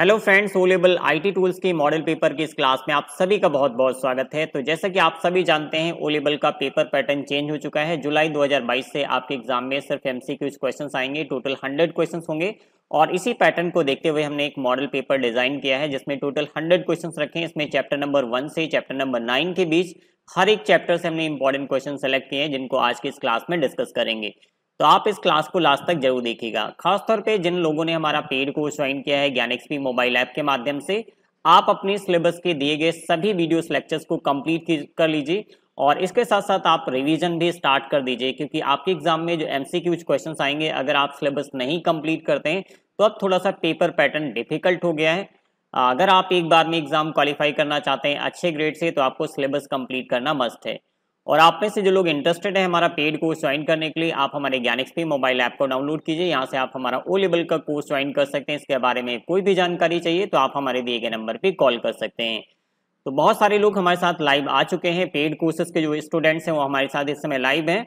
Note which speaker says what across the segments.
Speaker 1: hello friends सोलेबल IT tools के model paper की इस क्लास में आप सभी का बहुत बहुत स्वागत है तो जैसा कि आप सभी जानते हैं ओलेबल का पेपर पैटर्न चेंज हो चुका है जुलाई 2022 से आपके एग्जाम में सिर्फ एमसीक्यूज क्वेश्चंस आएंगे टोटल 100 क्वेश्चंस होंगे और इसी पैटर्न को देखते हुए हमने एक मॉडल पेपर डिजाइन किया है जिसमें टोटल हंड्रेड क्वेश्चन रखे हैं इसमें चैप्टर नंबर वन से चैप्टर नंबर नाइन के बीच हर एक चैप्टर से हमने इंपॉर्टेंट क्वेश्चन सेलेक्ट किए हैं जिनको आज की इस क्लास में डिस्कस करेंगे तो आप इस क्लास को लास्ट तक जरूर देखिएगा खासतौर पे जिन लोगों ने हमारा पेड कोर्स ज्वाइन किया है ज्ञान एक्सपी मोबाइल ऐप के माध्यम से आप अपने सिलेबस के दिए गए सभी वीडियो लेक्चर्स को कंप्लीट कर लीजिए और इसके साथ साथ आप रिवीजन भी स्टार्ट कर दीजिए क्योंकि आपके एग्जाम में जो एम सी क्वेश्चन आएंगे अगर आप सिलेबस नहीं कंप्लीट करते हैं तो अब थोड़ा सा पेपर पैटर्न डिफिकल्ट हो गया है अगर आप एक बार में एग्जाम क्वालिफाई करना चाहते हैं अच्छे ग्रेड से तो आपको सिलेबस कंप्लीट करना मस्ट है और आप में से जो लोग इंटरेस्टेड है हमारा पेड कोर्स ज्वाइन करने के लिए आप हमारे ज्ञान एक्सपी मोबाइल ऐप को डाउनलोड कीजिए यहाँ से आप हमारा ओ लेवल का कोर्स ज्वाइन कर सकते हैं इसके बारे में कोई भी जानकारी चाहिए तो आप हमारे दिए गए नंबर पर कॉल कर सकते हैं तो बहुत सारे लोग हमारे साथ लाइव आ चुके हैं पेड कोर्सेज के जो स्टूडेंट्स हैं वो हमारे साथ इस समय लाइव हैं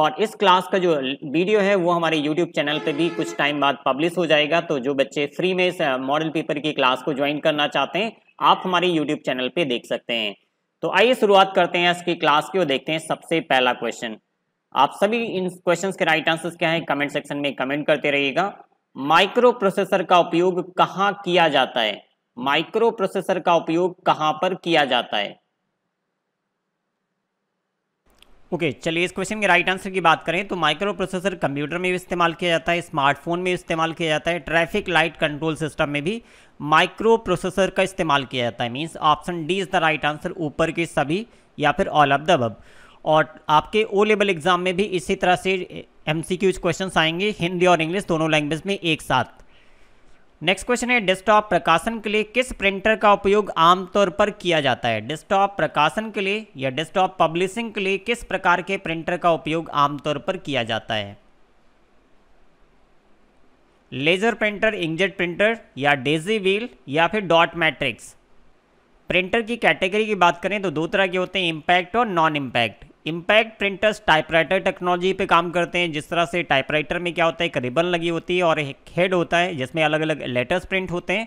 Speaker 1: और इस क्लास का जो वीडियो है वो हमारे यूट्यूब चैनल पे भी कुछ टाइम बाद पब्लिश हो जाएगा तो जो बच्चे फ्री में इस मॉडल पेपर की क्लास को ज्वाइन करना चाहते हैं आप हमारे यूट्यूब चैनल पे देख सकते हैं तो आइए शुरुआत करते हैं इसकी क्लास की और देखते हैं सबसे पहला क्वेश्चन आप सभी इन क्वेश्चन के राइट आंसर क्या है कमेंट सेक्शन में कमेंट करते रहिएगा माइक्रो प्रोसेसर का उपयोग कहाँ किया जाता है माइक्रो प्रोसेसर का उपयोग कहाँ पर किया जाता है ओके okay, चलिए इस क्वेश्चन के राइट आंसर की बात करें तो माइक्रो प्रोसेसर कंप्यूटर में भी इस्तेमाल किया जाता है स्मार्टफोन में इस्तेमाल किया जाता है ट्रैफिक लाइट कंट्रोल सिस्टम में भी माइक्रो प्रोसेसर का इस्तेमाल किया जाता है means option D is the right answer ऊपर के सभी या फिर ऑल ऑफ द अब और आपके ओ लेवल एग्जाम में भी इसी तरह से एम सी क्वेश्चन आएंगे हिंदी और इंग्लिश दोनों लैंग्वेज में एक साथ नेक्स्ट क्वेश्चन है डेस्कटॉप प्रकाशन के लिए किस प्रिंटर का उपयोग आमतौर पर किया जाता है डेस्कटॉप प्रकाशन के लिए या डेस्कटॉप पब्लिशिंग के लिए किस प्रकार के प्रिंटर का उपयोग आमतौर पर किया जाता है लेजर प्रिंटर इंकजेट प्रिंटर या डेजी व्हील या फिर डॉट मैट्रिक्स प्रिंटर की कैटेगरी की बात करें तो दो तरह के होते हैं इम्पैक्ट और non impact impact printers typewriter technology पे काम करते हैं जिस तरह से टाइपराइटर में क्या होता है एक रिबन लगी होती है और एक हेड होता है जिसमें अलग अलग लेटर्स प्रिंट होते हैं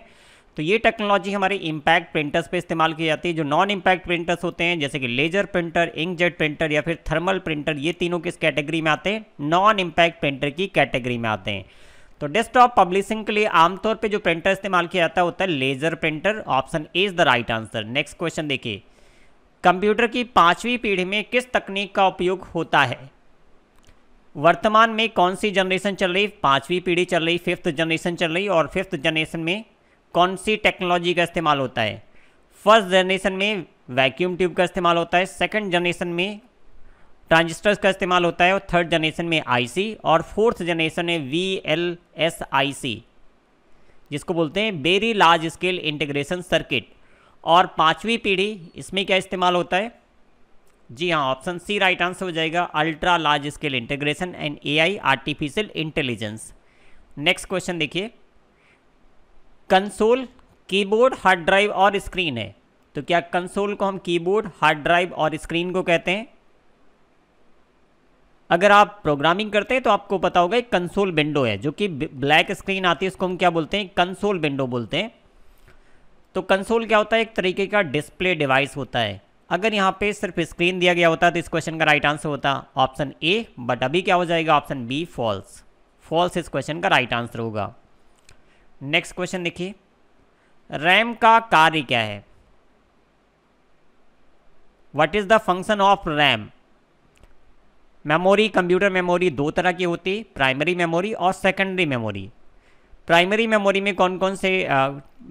Speaker 1: तो ये टेक्नोलॉजी हमारे इम्पैक्ट प्रिंटर्स पे इस्तेमाल की जाती है जो नॉन इम्पैक्ट प्रिंटर्स होते हैं जैसे कि लेजर प्रिंटर इंकजेट प्रिंटर या फिर थर्मल प्रिंटर ये तीनों किस कैटेगरी में आते हैं नॉन इम्पैक्ट प्रिंटर की कैटेगरी में आते हैं तो डेस्कटॉप पब्लिशिंग के लिए आमतौर पे जो प्रिंटर इस्तेमाल किया जाता है होता है laser printer option A is the right answer next question देखिए कंप्यूटर की पांचवी पीढ़ी में किस तकनीक का उपयोग होता है वर्तमान में कौन सी जनरेशन चल रही पांचवी पीढ़ी चल रही फिफ्थ जनरेशन चल रही और फिफ्थ जनरेशन में कौन सी टेक्नोलॉजी का इस्तेमाल होता है फर्स्ट जनरेशन में वैक्यूम ट्यूब का इस्तेमाल होता है सेकंड जनरेशन में ट्रांजिस्टर्स का इस्तेमाल होता है और थर्ड जनरेशन में आईसी और फोर्थ जनरेशन में V L S I C जिसको बोलते हैं very large scale integration circuit और पांचवी पीढ़ी इसमें क्या इस्तेमाल होता है जी हाँ ऑप्शन सी राइट आंसर हो जाएगा ultra large scale integration and AI artificial intelligence next question देखिए कंसोल कीबोर्ड हार्ड ड्राइव और स्क्रीन है तो क्या कंसोल को हम कीबोर्ड हार्ड ड्राइव और स्क्रीन को कहते हैं अगर आप प्रोग्रामिंग करते हैं तो आपको पता होगा एक कंसोल विंडो है जो कि ब्लैक स्क्रीन आती है उसको हम क्या बोलते हैं कंसोल विंडो बोलते हैं तो कंसोल क्या होता है एक तरीके का डिस्प्ले डिवाइस होता है अगर यहाँ पे सिर्फ स्क्रीन दिया गया होता तो इस क्वेश्चन का राइट आंसर होता ऑप्शन ए बट अभी क्या हो जाएगा ऑप्शन बी फॉल्स फॉल्स इस क्वेश्चन का राइट आंसर होगा नेक्स्ट क्वेश्चन देखिए रैम का कार्य क्या है what is the function of RAM memory computer memory दो तरह की होती प्राइमरी मेमोरी और सेकेंडरी मेमोरी प्राइमरी मेमोरी में कौन कौन से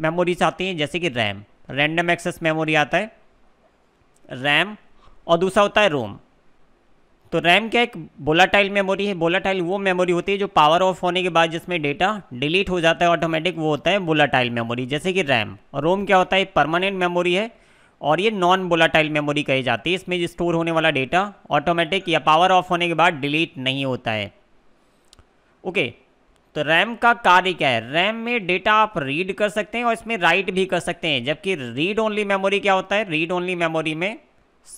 Speaker 1: मेमोरीज आती हैं जैसे कि रैम रैंडम एक्सेस मेमोरी आता है रैम और दूसरा होता है रोम तो रैम क्या एक बोलाटाइल मेमोरी है बोलाटाइल वो मेमोरी होती है जो पावर ऑफ होने के बाद जिसमें डेटा डिलीट हो जाता है ऑटोमेटिक वो होता है बोलाटाइल मेमोरी जैसे कि रैम और रोम क्या होता है परमानेंट मेमोरी है और ये नॉन बोलाटाइल मेमोरी कही जाती है इसमें स्टोर होने वाला डेटा ऑटोमेटिक या पावर ऑफ होने के बाद डिलीट नहीं होता है ओके तो रैम का कार्य क्या है रैम में डेटा आप रीड कर सकते हैं और इसमें राइट भी कर सकते हैं जबकि रीड ओनली मेमोरी क्या होता है रीड ओनली मेमोरी में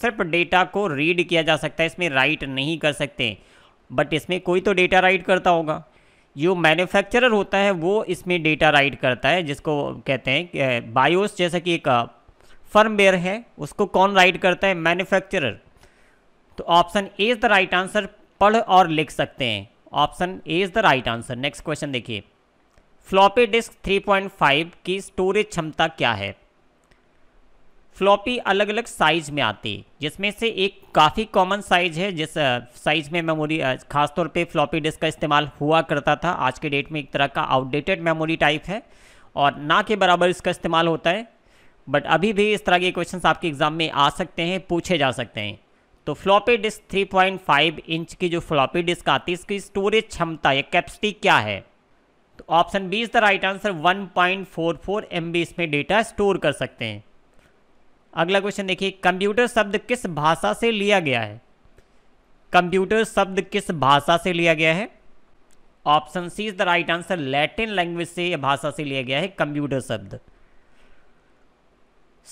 Speaker 1: सिर्फ डेटा को रीड किया जा सकता है इसमें राइट नहीं कर सकते बट इसमें कोई तो डेटा राइट करता होगा जो मैन्युफैक्चरर होता है वो इसमें डेटा राइट करता है जिसको कहते हैं बायोस जैसा कि एक फर्मवेयर है उसको कौन राइट करता है मैन्युफैक्चरर तो option A is the right answer पढ़ और लिख सकते हैं option A is the right answer next question देखिए फ्लॉपी डिस्क 3.5 की स्टोरेज क्षमता क्या है फ्लॉपी अलग अलग साइज में आती है जिसमें से एक काफ़ी कॉमन साइज है जिस साइज में मेमोरी खासतौर पे फ्लॉपी डिस्क का इस्तेमाल हुआ करता था आज के डेट में एक तरह का आउटडेटेड मेमोरी टाइप है और ना के बराबर इसका इस्तेमाल होता है बट अभी भी इस तरह के क्वेश्चन आपके एग्ज़ाम में आ सकते हैं पूछे जा सकते हैं तो फ्लॉपी डिस्क 3.5 इंच की जो फ्लॉपी डिस्क आती है इसकी स्टोरेज क्षमता या कैपेसिटी क्या है तो option B is the right answer 1.44 point इसमें डेटा स्टोर कर सकते हैं अगला क्वेश्चन देखिए कंप्यूटर शब्द किस भाषा से लिया गया है कंप्यूटर शब्द किस भाषा से लिया गया है option C is the right answer Latin language से या भाषा से लिया गया है कंप्यूटर शब्द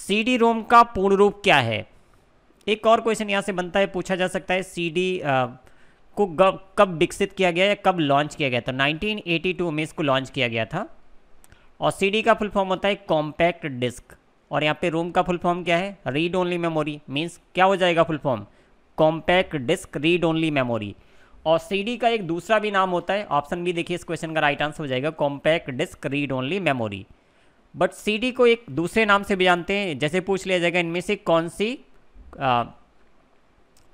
Speaker 1: सीडी रोम का पूर्ण रूप क्या है एक और क्वेश्चन यहाँ से बनता है पूछा जा सकता है सी को कब विकसित किया गया या कब लॉन्च किया गया था 1982 में इसको लॉन्च किया गया था और सी का फुल फॉर्म होता है कॉम्पैक्ट डिस्क और यहाँ पे रोम का फुल फॉर्म क्या है रीड ओनली मेमोरी मीन्स क्या हो जाएगा full form compact disc read only memory और सीडी का एक दूसरा भी नाम होता है ऑप्शन भी देखिए इस क्वेश्चन का राइट आंसर हो जाएगा compact disc read only memory but C को एक दूसरे नाम से भी जानते हैं जैसे पूछ लिया जाएगा इनमें से कौन सी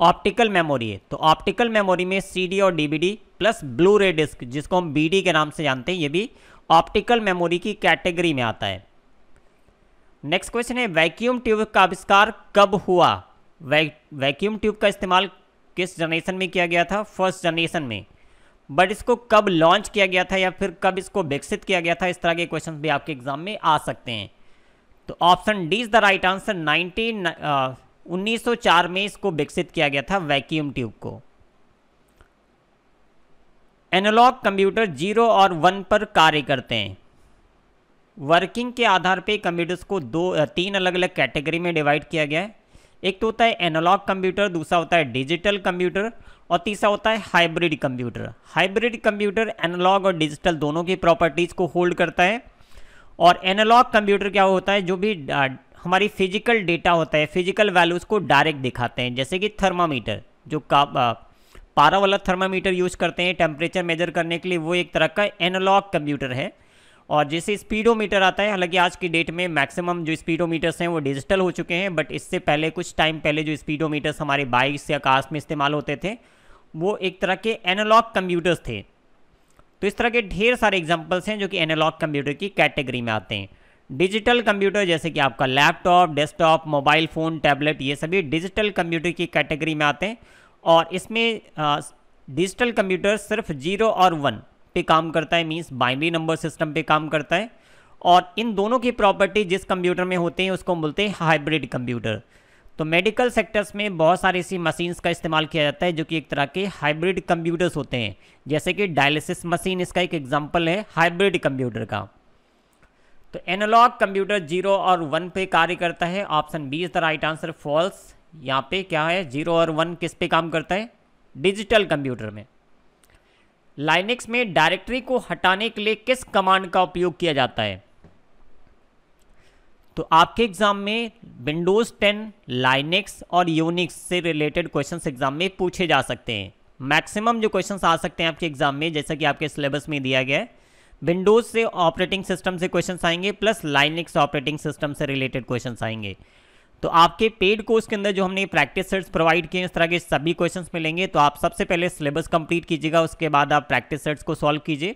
Speaker 1: ऑप्टिकल मेमोरी है तो ऑप्टिकल मेमोरी में सीडी और डीबीडी प्लस ब्लू रे डिस्क जिसको हम बीडी के नाम से जानते हैं ये भी ऑप्टिकल मेमोरी की कैटेगरी में आता है नेक्स्ट क्वेश्चन है वैक्यूम ट्यूब का आविष्कार कब हुआ वैक्यूम ट्यूब का इस्तेमाल किस जनरेशन में किया गया था फर्स्ट जनरेशन में बट इसको कब लॉन्च किया गया था या फिर कब इसको विकसित किया गया था इस तरह के क्वेश्चन भी आपके एग्जाम में आ सकते हैं तो option D is the right answer nineteen 1904 में इसको विकसित किया गया था वैक्यूम ट्यूब को एनालॉग कंप्यूटर जीरो और वन पर कार्य करते हैं वर्किंग के आधार पे कंप्यूटर्स को दो तीन अलग अलग कैटेगरी में डिवाइड किया गया है एक तो होता है एनालॉग कंप्यूटर दूसरा होता है डिजिटल कंप्यूटर और तीसरा होता है hybrid computer hybrid computer analogue और डिजिटल दोनों की प्रॉपर्टीज़ को होल्ड करता है और एनालॉग कंप्यूटर क्या होता है जो भी हमारी फिजिकल डेटा होता है फिजिकल वैल्यूज़ को डायरेक्ट दिखाते हैं जैसे कि थर्मामीटर जो का पारा वाला थर्मामीटर यूज़ करते हैं टेम्परेचर मेजर करने के लिए वो एक तरह का एनालॉग कंप्यूटर है और जैसे स्पीडोमीटर आता है हालांकि आज की डेट में मैक्सिमम जो स्पीडोमीटर्स हैं वो डिजिटल हो चुके हैं बट इससे पहले कुछ टाइम पहले जो स्पीडोमीटर्स हमारे बाइक्स या कार्स में इस्तेमाल होते थे वो एक तरह के एनालॉग कंप्यूटर्स थे तो इस तरह के ढेर सारे एग्जाम्पल्स हैं जो कि एनालॉग कंप्यूटर की कैटेगरी में आते हैं डिजिटल कंप्यूटर जैसे कि आपका laptop desktop mobile phone tablet ये सभी डिजिटल कंप्यूटर की कैटेगरी में आते हैं और इसमें डिजिटल कंप्यूटर सिर्फ जीरो और वन पे काम करता है मीन्स बाइनरी नंबर सिस्टम पे काम करता है और इन दोनों की प्रॉपर्टी जिस कंप्यूटर में होते हैं उसको बोलते हैं हाइब्रिड कंप्यूटर तो मेडिकल सेक्टर्स में बहुत सारी ऐसी मशीन्स का इस्तेमाल किया जाता है जो कि एक तरह के हाइब्रिड कंप्यूटर्स होते हैं जैसे कि डायलिसिस मशीन इसका एक एग्जाम्पल है हाइब्रिड कंप्यूटर का तो एनालॉग कंप्यूटर जीरो और वन पे कार्य करता है option B is the right answer false यहाँ पे क्या है जीरो और वन किस पे काम करता है डिजिटल कंप्यूटर में लाइनिक्स में डायरेक्टरी को हटाने के लिए किस कमांड का उपयोग किया जाता है तो आपके एग्जाम में विंडोज़ 10 लाइनिक्स और यूनिक्स से रिलेटेड क्वेश्चंस एग्जाम में पूछे जा सकते हैं मैक्सिमम जो क्वेश्चंस आ सकते हैं आपके एग्जाम में जैसा कि आपके सिलेबस में दिया गया है विंडोज से ऑपरेटिंग सिस्टम से क्वेश्चन आएंगे प्लस लाइनिक्स ऑपरेटिंग सिस्टम से रिलेटेड क्वेश्चन आएंगे तो आपके पेड कोर्स के अंदर जो हमने प्रैक्टिस सेट्स प्रोवाइड किए इस तरह के सभी क्वेश्चंस मिलेंगे तो आप सबसे पहले सिलेबस कंप्लीट कीजिएगा उसके बाद आप प्रैक्टिस सेट्स को सॉल्व कीजिए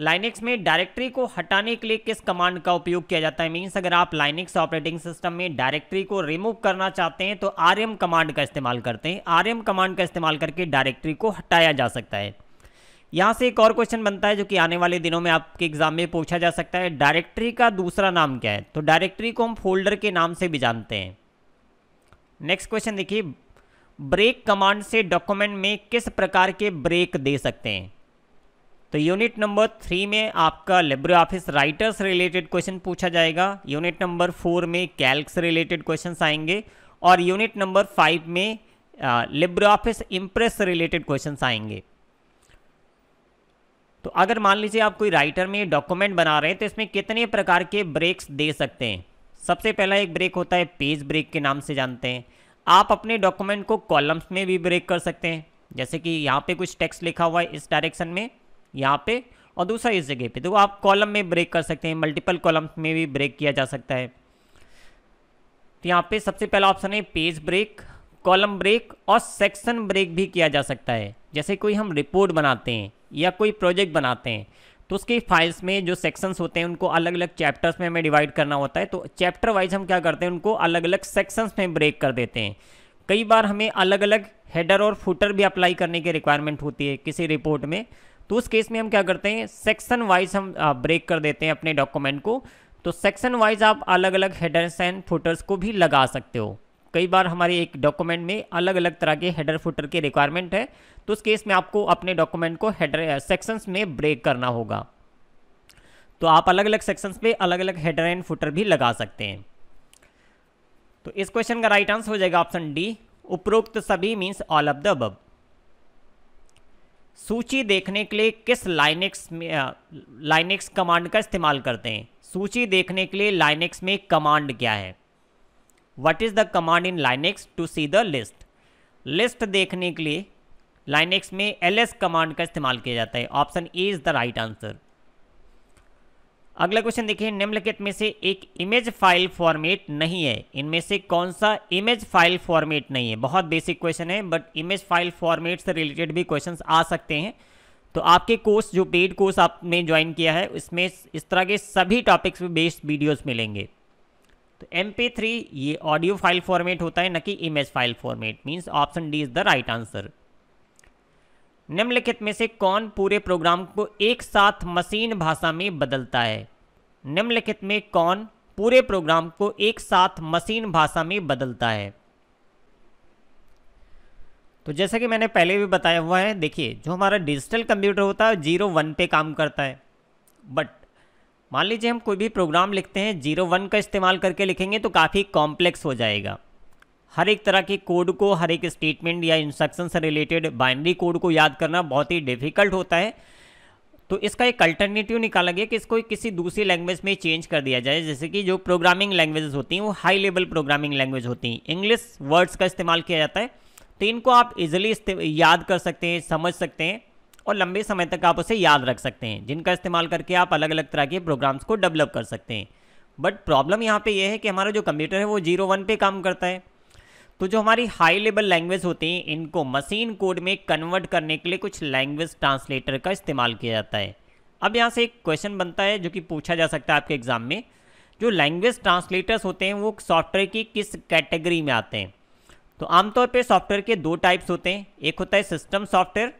Speaker 1: लाइनिक्स में डायरेक्टरी को हटाने के लिए किस कमांड का उपयोग किया जाता है मीन्स अगर आप लाइनिक्स ऑपरेटिंग सिस्टम में डायरेक्टरी को रिमूव करना चाहते हैं तो आर कमांड का इस्तेमाल करते हैं आर कमांड का इस्तेमाल करके डायरेक्ट्री को हटाया जा सकता है यहाँ से एक और क्वेश्चन बनता है जो कि आने वाले दिनों में आपके एग्जाम में पूछा जा सकता है डायरेक्टरी का दूसरा नाम क्या है तो डायरेक्टरी को हम फोल्डर के नाम से भी जानते हैं नेक्स्ट क्वेश्चन देखिए ब्रेक कमांड से डॉक्यूमेंट में किस प्रकार के ब्रेक दे सकते हैं तो यूनिट नंबर थ्री में आपका LibreOffice writers related question पूछा जाएगा यूनिट नंबर फोर में कैल्स रिलेटेड क्वेश्चन आएंगे और यूनिट नंबर फाइव में लेब्रो ऑफिस इम्प्रेस रिलेटेड क्वेश्चन आएंगे तो अगर मान लीजिए आप कोई राइटर में डॉक्यूमेंट बना रहे हैं तो इसमें कितने प्रकार के ब्रेक्स दे सकते हैं सबसे पहला एक ब्रेक होता है पेज ब्रेक के नाम से जानते हैं आप अपने डॉक्यूमेंट को कॉलम्स में भी ब्रेक कर सकते हैं जैसे कि यहाँ पे कुछ टेक्स्ट लिखा हुआ है इस डायरेक्शन में यहाँ पे और दूसरा इस जगह पे तो आप कॉलम में ब्रेक कर सकते हैं मल्टीपल कॉलम्स में भी ब्रेक किया जा सकता है तो यहाँ पे सबसे पहला ऑप्शन है पेज ब्रेक कॉलम ब्रेक और सेक्शन ब्रेक भी किया जा सकता है जैसे कोई हम रिपोर्ट बनाते हैं या कोई प्रोजेक्ट बनाते हैं तो उसकी फाइल्स में जो सेक्शंस होते हैं उनको अलग अलग चैप्टर्स में हमें डिवाइड करना होता है तो चैप्टर वाइज हम क्या करते हैं उनको अलग अलग सेक्शंस में ब्रेक कर देते हैं कई बार हमें अलग अलग हेडर और फुटर भी अप्लाई करने की रिक्वायरमेंट होती है किसी रिपोर्ट में तो उस केस में हम क्या करते हैं सेक्शन वाइज हम ब्रेक कर देते हैं अपने डॉक्यूमेंट को तो सेक्शन वाइज आप अलग अलग हेडर्स एंड फुटर्स को भी लगा सकते हो कई बार हमारे एक डॉक्यूमेंट में अलग अलग तरह के हेडर फुटर के रिक्वायरमेंट है तो उस केस में आपको अपने डॉक्यूमेंट को हेडर सेक्शंस में ब्रेक करना होगा तो आप अलग अलग सेक्शंस पे अलग अलग हेडर एंड फुटर भी लगा सकते हैं तो इस क्वेश्चन का राइट आंसर हो जाएगा ऑप्शन डी उपरोक्त सभी मीन्स ऑल ऑफ द अब सूची देखने के लिए किस लाइनेक्स में लाइनेक्स कमांड का इस्तेमाल करते हैं सूची देखने के लिए लाइनेक्स में कमांड क्या है what is the command in Linux to see the list list देखने के लिए लाइनेक्स में एल एस कमांड का इस्तेमाल किया जाता है option A is the right answer अगला क्वेश्चन देखिए निम्नलिखित में से एक इमेज फाइल फॉर्मेट नहीं है इनमें से कौन सा इमेज फाइल फॉर्मेट नहीं है बहुत बेसिक क्वेश्चन है बट इमेज फाइल फॉर्मेट से रिलेटेड भी क्वेश्चन आ सकते हैं तो आपके कोर्स जो पेड कोर्स आपने ज्वाइन किया है उसमें इस तरह के सभी टॉपिक्स पे बेस्ड वीडियोस मिलेंगे तो एम थ्री ये ऑडियो फाइल फॉर्मेट होता है न कि image file format means option D is the right answer निम्नलिखित में से कौन पूरे प्रोग्राम को एक साथ मशीन भाषा में बदलता है निम्नलिखित में कौन पूरे प्रोग्राम को एक साथ मशीन भाषा में बदलता है तो जैसा कि मैंने पहले भी बताया हुआ है देखिए जो हमारा डिजिटल कंप्यूटर होता है जीरो वन पे काम करता है बट मान लीजिए हम कोई भी प्रोग्राम लिखते हैं जीरो वन का इस्तेमाल करके लिखेंगे तो काफ़ी कॉम्प्लेक्स हो जाएगा हर एक तरह के कोड को हर एक स्टेटमेंट या इंस्ट्रक्शन से रिलेटेड बाइनरी कोड को याद करना बहुत ही डिफ़िकल्ट होता है तो इसका एक अल्टरनेटिव निकाला गया कि इसको किसी दूसरी लैंग्वेज में चेंज कर दिया जाए जैसे कि जो प्रोग्रामिंग लैंग्वेजेस होती हैं वो हाई लेवल प्रोग्रामिंग लैंग्वेज होती हैं इंग्लिश वर्ड्स का इस्तेमाल किया जाता है तो इनको आप इजिली याद कर सकते हैं समझ सकते हैं और लंबे समय तक आप उसे याद रख सकते हैं जिनका इस्तेमाल करके आप अलग अलग तरह के प्रोग्राम्स को डेवलप कर सकते हैं बट प्रॉब्लम यहाँ पे यह है कि हमारा जो कंप्यूटर है वो जीरो वन पे काम करता है तो जो हमारी हाई लेवल लैंग्वेज होती हैं इनको मशीन कोड में कन्वर्ट करने के लिए कुछ लैंग्वेज ट्रांसलेटर का इस्तेमाल किया जाता है अब यहाँ से एक क्वेश्चन बनता है जो कि पूछा जा सकता है आपके एग्ज़ाम में जो लैंग्वेज ट्रांसलेटर्स होते हैं वो सॉफ्टवेयर की किस कैटेगरी में आते हैं तो आमतौर पे सॉफ्टवेयर के दो टाइप्स होते हैं एक होता है सिस्टम सॉफ्टवेयर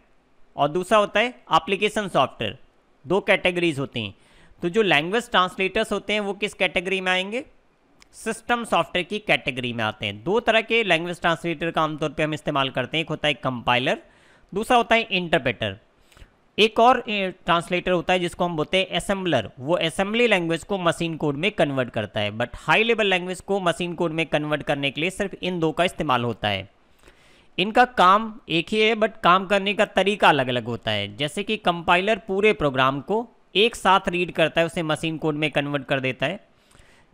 Speaker 1: और दूसरा होता है एप्लीकेशन सॉफ्टवेयर दो कैटेगरीज होती हैं तो जो लैंग्वेज ट्रांसलेटर्स होते हैं वो किस कैटेगरी में आएंगे सिस्टम सॉफ्टवेयर की कैटेगरी में आते हैं दो तरह के लैंग्वेज ट्रांसलेटर का आमतौर पर हम इस्तेमाल करते हैं एक होता है कंपाइलर दूसरा होता है इंटरप्रेटर एक और ट्रांसलेटर होता है जिसको हम बोलते हैं असेंबलर वो असेंबली लैंग्वेज को मशीन कोड में कन्वर्ट करता है बट हाई लेवल लैंग्वेज को मशीन कोड में कन्वर्ट करने के लिए सिर्फ इन दो का इस्तेमाल होता है इनका काम एक ही है बट काम करने का तरीका अलग अलग होता है जैसे कि कंपाइलर पूरे प्रोग्राम को एक साथ रीड करता है उसे मशीन कोड में कन्वर्ट कर देता है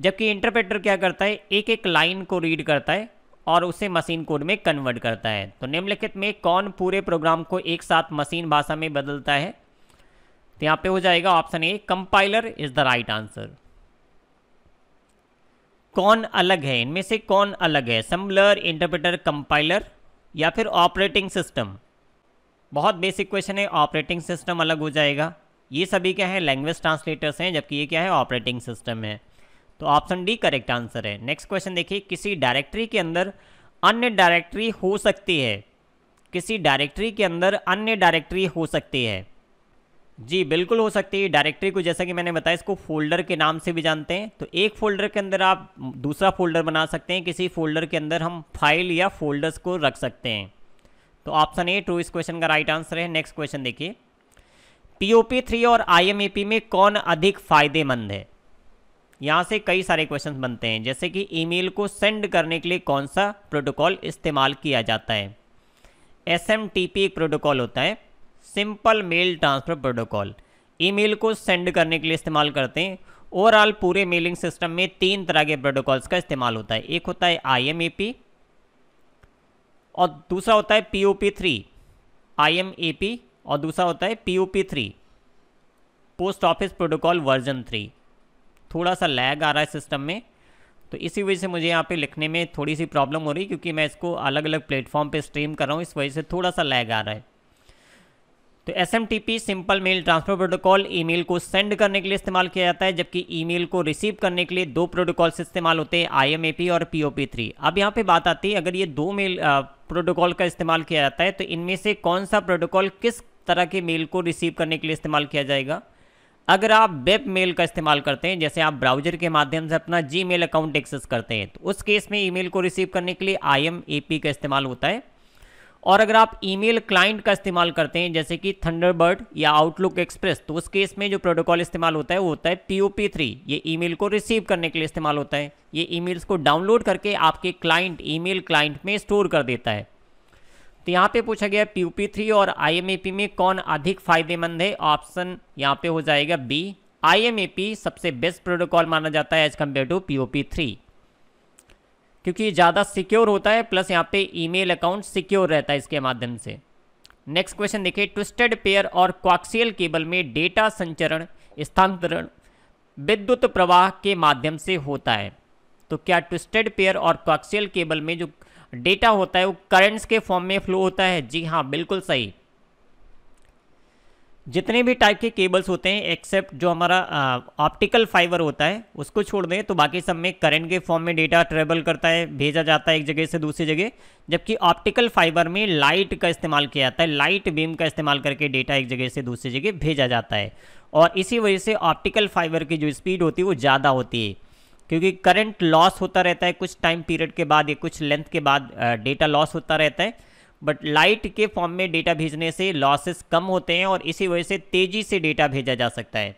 Speaker 1: जबकि इंटरप्रेटर क्या करता है एक एक लाइन को रीड करता है और उसे मशीन कोड में कन्वर्ट करता है तो निम्नलिखित में कौन पूरे प्रोग्राम को एक साथ मशीन भाषा में बदलता है तो यहाँ पे हो जाएगा option A compiler is the right answer कौन अलग है इनमें से कौन अलग है सम्बलर इंटरप्रेटर कंपाइलर या फिर ऑपरेटिंग सिस्टम बहुत बेसिक क्वेश्चन है ऑपरेटिंग सिस्टम अलग हो जाएगा ये सभी क्या है लैंग्वेज ट्रांसलेटर्स हैं जबकि ये क्या है ऑपरेटिंग सिस्टम है तो ऑप्शन डी करेक्ट आंसर है नेक्स्ट क्वेश्चन देखिए किसी डायरेक्टरी के अंदर अन्य डायरेक्टरी हो सकती है किसी डायरेक्टरी के अंदर अन्य डायरेक्टरी हो सकती है जी बिल्कुल हो सकती है डायरेक्टरी को जैसा कि मैंने बताया इसको फोल्डर के नाम से भी जानते हैं तो एक फोल्डर के अंदर आप दूसरा फोल्डर बना सकते हैं किसी फोल्डर के अंदर हम फाइल या फोल्डर्स को रख सकते हैं तो ऑप्शन ए ट्रू इस क्वेश्चन का राइट आंसर है नेक्स्ट क्वेश्चन देखिए पी थ्री और पी में कौन अधिक फायदेमंद है यहाँ से कई सारे क्वेश्चन बनते हैं जैसे कि मेल को सेंड करने के लिए कौन सा प्रोटोकॉल इस्तेमाल किया जाता है एस एक प्रोटोकॉल होता है simple mail transfer protocol email को सेंड करने के लिए इस्तेमाल करते हैं ओवरऑल पूरे मेलिंग सिस्टम में तीन तरह के प्रोटोकॉल्स का इस्तेमाल होता है एक होता है आई और दूसरा होता है P O P three I और दूसरा होता है P O P three post office protocol version three थोड़ा सा लैग आ रहा है सिस्टम में तो इसी वजह से मुझे यहाँ पे लिखने में थोड़ी सी प्रॉब्लम हो रही क्योंकि मैं इसको अलग अलग प्लेटफॉर्म पे स्ट्रीम कर रहा हूँ इस वजह से थोड़ा सा लैग आ रहा है तो S M T P simple mail transfer protocol email को सेंड करने के लिए इस्तेमाल किया जाता है जबकि ईमेल को रिसीव करने के लिए दो प्रोटोकॉल्स इस्तेमाल होते हैं आई एम ए पी और पी ओ पी थ्री अब यहाँ पे बात आती है अगर ये दो मेल प्रोटोकॉल का इस्तेमाल किया जाता है तो इनमें से कौन सा प्रोटोकॉल किस तरह के मेल को रिसीव करने के लिए इस्तेमाल किया जाएगा अगर आप वेब मेल का इस्तेमाल करते हैं जैसे आप ब्राउजर के माध्यम से अपना जी मेल अकाउंट एक्सेस करते हैं तो उस केस में मेल को रिसीव करने के लिए आई एम ए पी का इस्तेमाल होता है और अगर आप ईमेल क्लाइंट का इस्तेमाल करते हैं जैसे कि थंडरबर्ड या आउटलुक एक्सप्रेस तो उस केस में जो प्रोटोकॉल इस्तेमाल होता है वो होता है पी ओ पी थ्री ये ईमेल को रिसीव करने के लिए इस्तेमाल होता है ये ईमेल्स को डाउनलोड करके आपके क्लाइंट ईमेल क्लाइंट में स्टोर कर देता है तो यहाँ पे पूछा गया पी ओ पी थ्री और आई एम ए पी में कौन अधिक फायदेमंद है ऑप्शन यहाँ पे हो जाएगा B I M A P सबसे बेस्ट प्रोटोकॉल माना जाता है as compare to P O P three क्योंकि ये ज़्यादा सिक्योर होता है प्लस यहाँ पे ईमेल अकाउंट सिक्योर रहता है इसके माध्यम से नेक्स्ट क्वेश्चन देखिए ट्विस्टेड पेयर और क्वाक्सियल केबल में डेटा संचरण स्थानांतरण विद्युत प्रवाह के माध्यम से होता है तो क्या ट्विस्टेड पेयर और क्वाक्सियल केबल में जो डेटा होता है वो करेंट्स के फॉर्म में फ्लो होता है जी हाँ बिल्कुल सही जितने भी टाइप के केबल्स होते हैं एक्सेप्ट जो हमारा ऑप्टिकल फाइबर होता है उसको छोड़ दें तो बाकी सब में करंट के फॉर्म में डेटा ट्रेवल करता है भेजा जाता है एक जगह से दूसरी जगह जबकि ऑप्टिकल फाइबर में लाइट का इस्तेमाल किया जाता है लाइट बीम का इस्तेमाल करके डेटा एक जगह से दूसरी जगह भेजा जाता है और इसी वजह से ऑप्टिकल फाइबर की जो स्पीड होती है वो ज़्यादा होती है क्योंकि करंट लॉस होता रहता है कुछ टाइम पीरियड के बाद या कुछ लेंथ के बाद डेटा लॉस होता रहता है बट लाइट के फॉर्म में डेटा भेजने से लॉसेस कम होते हैं और इसी वजह से तेज़ी से डेटा भेजा जा सकता है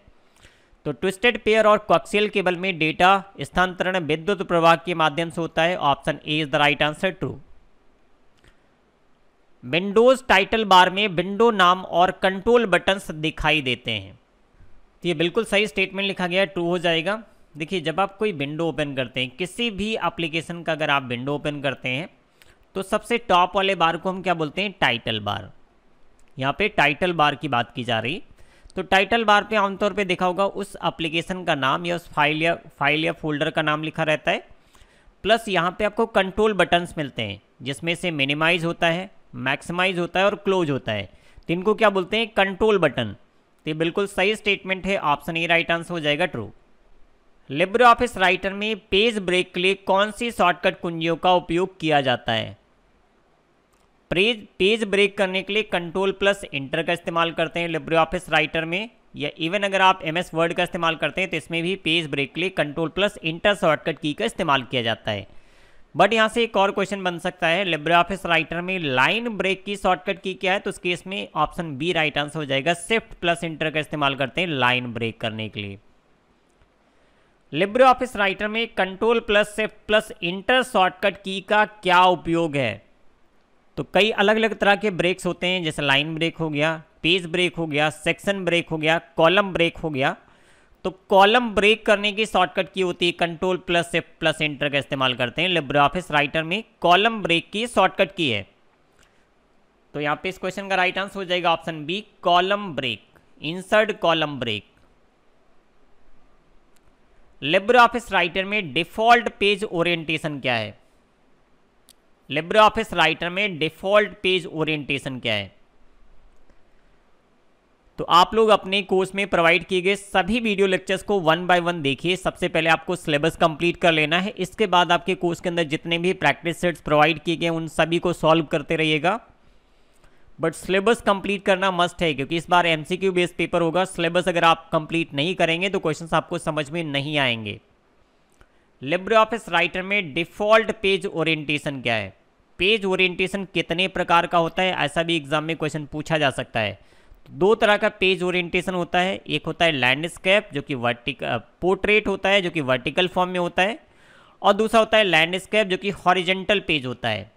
Speaker 1: तो ट्विस्टेड पेयर और कॉक्सियल केबल में डेटा स्थानांतरण विद्युत प्रवाह के माध्यम से होता है option A is the right answer true Windows title bar में विंडो नाम और कंट्रोल बटन्स दिखाई देते हैं तो ये बिल्कुल सही स्टेटमेंट लिखा गया है ट्रू हो जाएगा देखिए जब आप कोई विंडो ओपन करते हैं किसी भी एप्लीकेशन का अगर आप विंडो ओपन करते हैं तो सबसे टॉप वाले बार को हम क्या बोलते हैं टाइटल बार यहाँ पे टाइटल बार की बात की जा रही तो टाइटल बार पे आमतौर पे देखा होगा उस एप्लीकेशन का नाम या उस फाइल या फाइल या फोल्डर का नाम लिखा रहता है प्लस यहाँ पे आपको कंट्रोल बटन्स मिलते हैं जिसमें से मिनिमाइज होता है मैक्सिमाइज होता है और क्लोज होता है तो इनको क्या बोलते हैं कंट्रोल बटन तो ये बिल्कुल सही स्टेटमेंट है ऑप्शन ए राइट आंसर हो जाएगा ट्रू लिब्रे ऑफिस राइटर में पेज ब्रेक के लिए कौन सी शॉर्टकट कुंजियों का उपयोग किया जाता है पेज पेज ब्रेक करने के लिए कंट्रोल प्लस इंटर का इस्तेमाल करते हैं लिब्रे ऑफिस राइटर में या इवन अगर आप एम एस वर्ड का इस्तेमाल करते हैं तो इसमें भी पेज ब्रेक के लिए control plus enter shortcut key का इस्तेमाल किया जाता है बट यहाँ से एक और क्वेश्चन बन सकता है लिब्रे ऑफिस राइटर में लाइन ब्रेक की शॉर्टकट की क्या है तो उस केस में ऑप्शन बी राइट आंसर हो जाएगा सिफ्ट प्लस इंटर का इस्तेमाल करते हैं लाइन ब्रेक करने के लिए लिब्रे ऑफिस राइटर में control plus shift plus enter shortcut key का क्या उपयोग है तो कई अलग अलग तरह के ब्रेक्स होते हैं जैसे लाइन ब्रेक हो गया पेज ब्रेक हो गया सेक्शन ब्रेक हो गया कॉलम ब्रेक हो गया तो कॉलम ब्रेक करने की शॉर्टकट की होती है कंट्रोल प्लस से प्लस एंटर का इस्तेमाल करते हैं ऑफिस राइटर में कॉलम ब्रेक की शॉर्टकट की है तो यहां पे इस क्वेश्चन का राइट आंसर हो जाएगा option B column break insert column break Libre office writer में डिफॉल्ट पेज ओरिएंटेशन क्या है लिब्रे ऑफिस राइटर में डिफ़ॉल्ट पेज ओरिएंटेशन क्या है तो आप लोग अपने कोर्स में प्रोवाइड किए गए सभी वीडियो लेक्चर्स को वन बाय वन देखिए सबसे पहले आपको सिलेबस कंप्लीट कर लेना है इसके बाद आपके कोर्स के अंदर जितने भी प्रैक्टिस सेट्स प्रोवाइड किए गए उन सभी को सॉल्व करते रहिएगा बट सिलेबस कंप्लीट करना मस्ट है क्योंकि इस बार एमसीक्यू बेस्ड पेपर होगा सिलेबस अगर आप कंप्लीट नहीं करेंगे तो क्वेश्चंस आपको समझ में नहीं आएंगे लिब्रे ऑफिस राइटर में डिफॉल्ट पेज ओरिएंटेशन क्या है पेज ओरिएंटेशन कितने प्रकार का होता है ऐसा भी एग्जाम में क्वेश्चन पूछा जा सकता है दो तरह का पेज ओरिएंटेशन होता है एक होता है लैंडस्केप जो कि वर्टिक पोर्ट्रेट होता है जो कि वर्टिकल फॉर्म में होता है और दूसरा होता है लैंडस्केप जो कि हॉरिजेंटल पेज होता है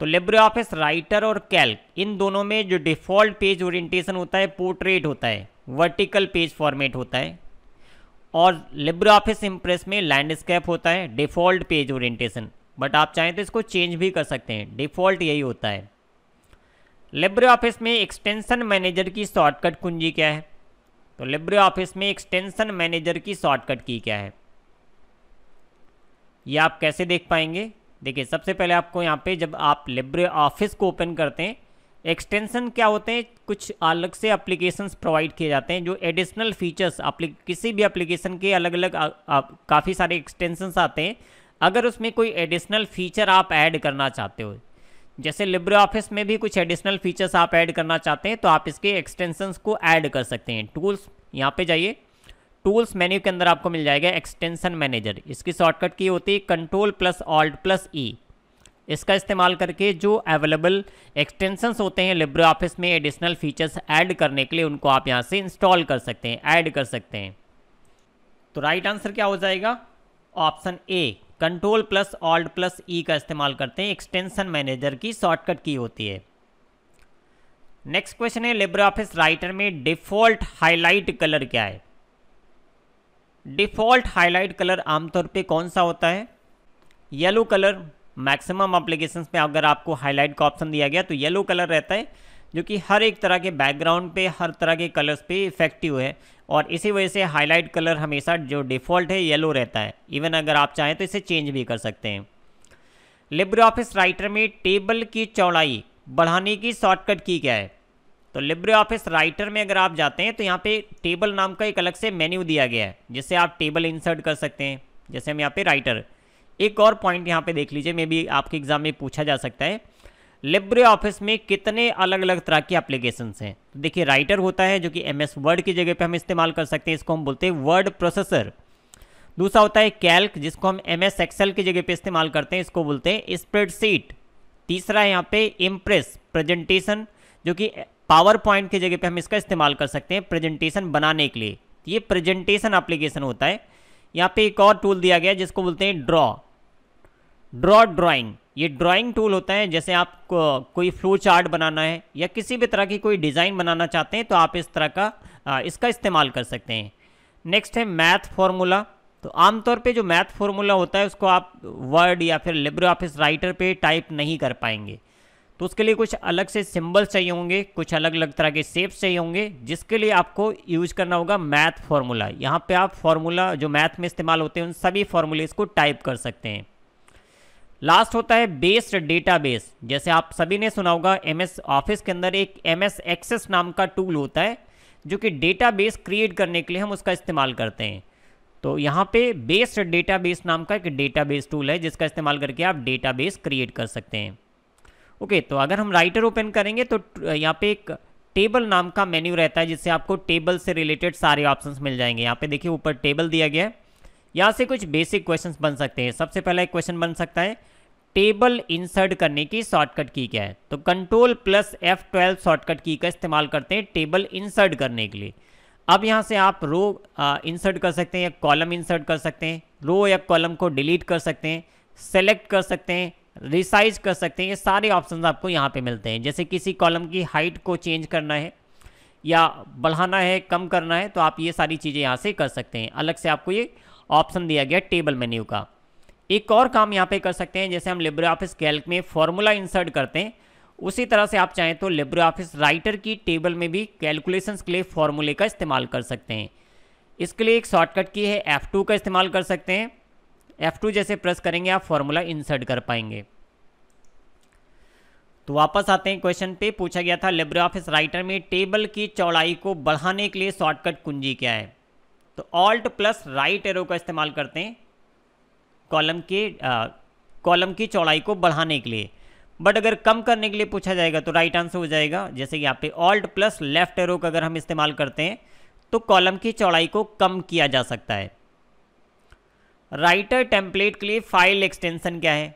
Speaker 1: तो लिब्रे ऑफिस राइटर और कैल्क इन दोनों में जो डिफॉल्ट पेज ओरिएंटेशन होता है पोर्ट्रेट होता है वर्टिकल पेज फॉर्मेट होता है और लिब्रे ऑफिस इम्प्रेस में लैंडस्केप होता है डिफ़ॉल्ट पेज ओरिएंटेशन बट आप चाहें तो इसको चेंज भी कर सकते हैं डिफ़ॉल्ट यही होता है लिब्रे ऑफिस में एक्सटेंशन मैनेजर की शॉर्टकट कुंजी क्या है तो लिब्रे ऑफिस में एक्सटेंशन मैनेजर की शॉर्टकट की क्या है ये आप कैसे देख पाएंगे देखिए सबसे पहले आपको यहाँ पे जब आप लिब्रे ऑफिस को ओपन करते हैं एक्सटेंशन क्या होते हैं कुछ अलग से एप्लीकेशंस प्रोवाइड किए जाते हैं जो एडिशनल फीचर्स किसी भी एप्लीकेशन के अलग अलग काफ़ी सारे एक्सटेंशंस आते हैं अगर उसमें कोई एडिशनल फीचर आप ऐड करना चाहते हो जैसे लिब्रे ऑफिस में भी कुछ एडिशनल फीचर्स आप ऐड करना चाहते हैं तो आप इसके एक्सटेंशंस को ऐड कर सकते हैं टूल्स यहाँ पे जाइए टूल्स मेन्यू के अंदर आपको मिल जाएगा एक्सटेंशन मैनेजर इसकी शॉर्टकट की होती है control plus alt plus E इसका इस्तेमाल करके जो अवेलेबल एक्सटेंशंस होते हैं लिब्रे ऑफिस में एडिशनल फीचर्स ऐड करने के लिए उनको आप यहाँ से इंस्टॉल कर सकते हैं ऐड कर सकते हैं तो राइट आंसर क्या हो जाएगा ऑप्शन ए control plus alt plus E का इस्तेमाल करते हैं एक्सटेंशन मैनेजर की शॉर्टकट की होती है नेक्स्ट क्वेश्चन है लिब्रे ऑफिस राइटर में डिफॉल्ट हाईलाइट कलर क्या है डिफॉल्ट हाईलाइट कलर आमतौर पे कौन सा होता है येलो कलर मैक्सिमम अप्लीकेशन में अगर आपको हाईलाइट का ऑप्शन दिया गया तो येलो कलर रहता है जो कि हर एक तरह के बैकग्राउंड पे हर तरह के कलर्स पे इफेक्टिव है और इसी वजह से हाईलाइट कलर हमेशा जो डिफ़ॉल्ट है येलो रहता है इवन अगर आप चाहें तो इसे चेंज भी कर सकते हैं लिब्रे ऑफिस राइटर में टेबल की चौड़ाई बढ़ाने की शॉर्टकट की क्या है तो लिब्रे ऑफिस राइटर में अगर आप जाते हैं तो यहाँ पे टेबल नाम का एक अलग से मेन्यू दिया गया है जिससे आप टेबल इंसर्ट कर सकते हैं जैसे हम यहाँ पे राइटर एक और पॉइंट यहाँ पे देख लीजिए मे बी आपके एग्जाम में पूछा जा सकता है लिब्रे ऑफिस में कितने अलग अलग तरह के एप्लीकेशन हैं तो देखिए राइटर होता है जो कि एम वर्ड की जगह पे हम इस्तेमाल कर सकते हैं इसको हम बोलते हैं वर्ड प्रोसेसर दूसरा होता है कैल्क जिसको हम एम एस एक्सेल की जगह पे इस्तेमाल करते हैं इसको बोलते हैं स्प्रेडशीट तीसरा है यहाँ पे इम्प्रेस प्रेजेंटेशन जो कि पावर पॉइंट की जगह पर हम इसका इस्तेमाल कर सकते हैं प्रेजेंटेशन बनाने के लिए ये प्रेजेंटेशन एप्लीकेशन होता है यहाँ पे एक और टूल दिया गया जिसको बोलते हैं ड्रॉ ड्रॉ ड्राइंग ये ड्राइंग टूल होता है जैसे आप को, कोई फ्लो चार्ट बनाना है या किसी भी तरह की कोई डिज़ाइन बनाना चाहते हैं तो आप इस तरह का आ, इसका इस्तेमाल कर सकते हैं नेक्स्ट है मैथ फॉर्मूला तो आमतौर पे जो मैथ फॉर्मूला होता है उसको आप वर्ड या फिर लिब्रे ऑफिस राइटर पे टाइप नहीं कर पाएंगे तो उसके लिए कुछ अलग से सिंबल्स चाहिए होंगे कुछ अलग अलग तरह के शेप्स चाहिए होंगे जिसके लिए आपको यूज करना होगा मैथ फार्मूला यहाँ पे आप फार्मूला जो मैथ में इस्तेमाल होते हैं उन सभी फॉर्मूलेस को टाइप कर सकते हैं लास्ट होता है बेस्ड डेटाबेस जैसे आप सभी ने सुना होगा एम ऑफिस के अंदर एक एम एक्सेस नाम का टूल होता है जो कि डेटा क्रिएट करने के लिए हम उसका इस्तेमाल करते हैं तो यहाँ पे बेस्ड डेटाबेस नाम का एक डेटाबेस टूल है जिसका इस्तेमाल करके आप डेटाबेस क्रिएट कर सकते हैं ओके तो अगर हम राइटर ओपन करेंगे तो यहाँ पे एक टेबल नाम का मेन्यू रहता है जिससे आपको टेबल से रिलेटेड सारे ऑप्शंस मिल जाएंगे यहाँ पे देखिए ऊपर टेबल दिया गया है यहाँ से कुछ बेसिक क्वेश्चंस बन सकते हैं सबसे पहला एक क्वेश्चन बन सकता है टेबल इंसर्ट करने की शॉर्टकट की क्या है तो control plus F twelve shortcut key का इस्तेमाल करते हैं टेबल इंसर्ट करने के लिए अब यहाँ से आप रो इंसर्ट कर सकते हैं या कॉलम इंसर्ट कर सकते हैं रो या कॉलम को डिलीट कर सकते हैं सेलेक्ट कर सकते हैं रिसाइज कर सकते हैं ये सारे ऑप्शन आपको यहाँ पे मिलते हैं जैसे किसी कॉलम की हाइट को चेंज करना है या बढ़ाना है कम करना है तो आप ये सारी चीज़ें यहाँ से कर सकते हैं अलग से आपको ये ऑप्शन दिया गया टेबल मेन्यू का एक और काम यहाँ पे कर सकते हैं जैसे हम लिब्रे ऑफिस कैल्क में फॉर्मूला इंसर्ट करते हैं उसी तरह से आप चाहें तो लिब्रे ऑफिस राइटर की टेबल में भी कैलकुलेशंस के लिए फॉर्मूले का इस्तेमाल कर सकते हैं इसके लिए एक शॉर्टकट की है F2 का इस्तेमाल कर सकते हैं F2 जैसे प्रेस करेंगे आप फॉर्मूला इंसर्ट कर पाएंगे तो वापस आते हैं क्वेश्चन पे पूछा गया था लेब्रे ऑफिस राइटर में टेबल की चौड़ाई को बढ़ाने के लिए शॉर्टकट कुंजी क्या है तो ऑल्ट प्लस राइट एरो का इस्तेमाल करते हैं कॉलम के कॉलम की चौड़ाई को बढ़ाने के लिए बट अगर कम करने के लिए पूछा जाएगा तो राइट आंसर हो जाएगा जैसे कि यहाँ पे ऑल्ट प्लस लेफ्ट एरो का अगर हम इस्तेमाल करते हैं तो कॉलम की चौड़ाई को कम किया जा सकता है राइटर टेम्पलेट के लिए फाइल एक्सटेंशन क्या है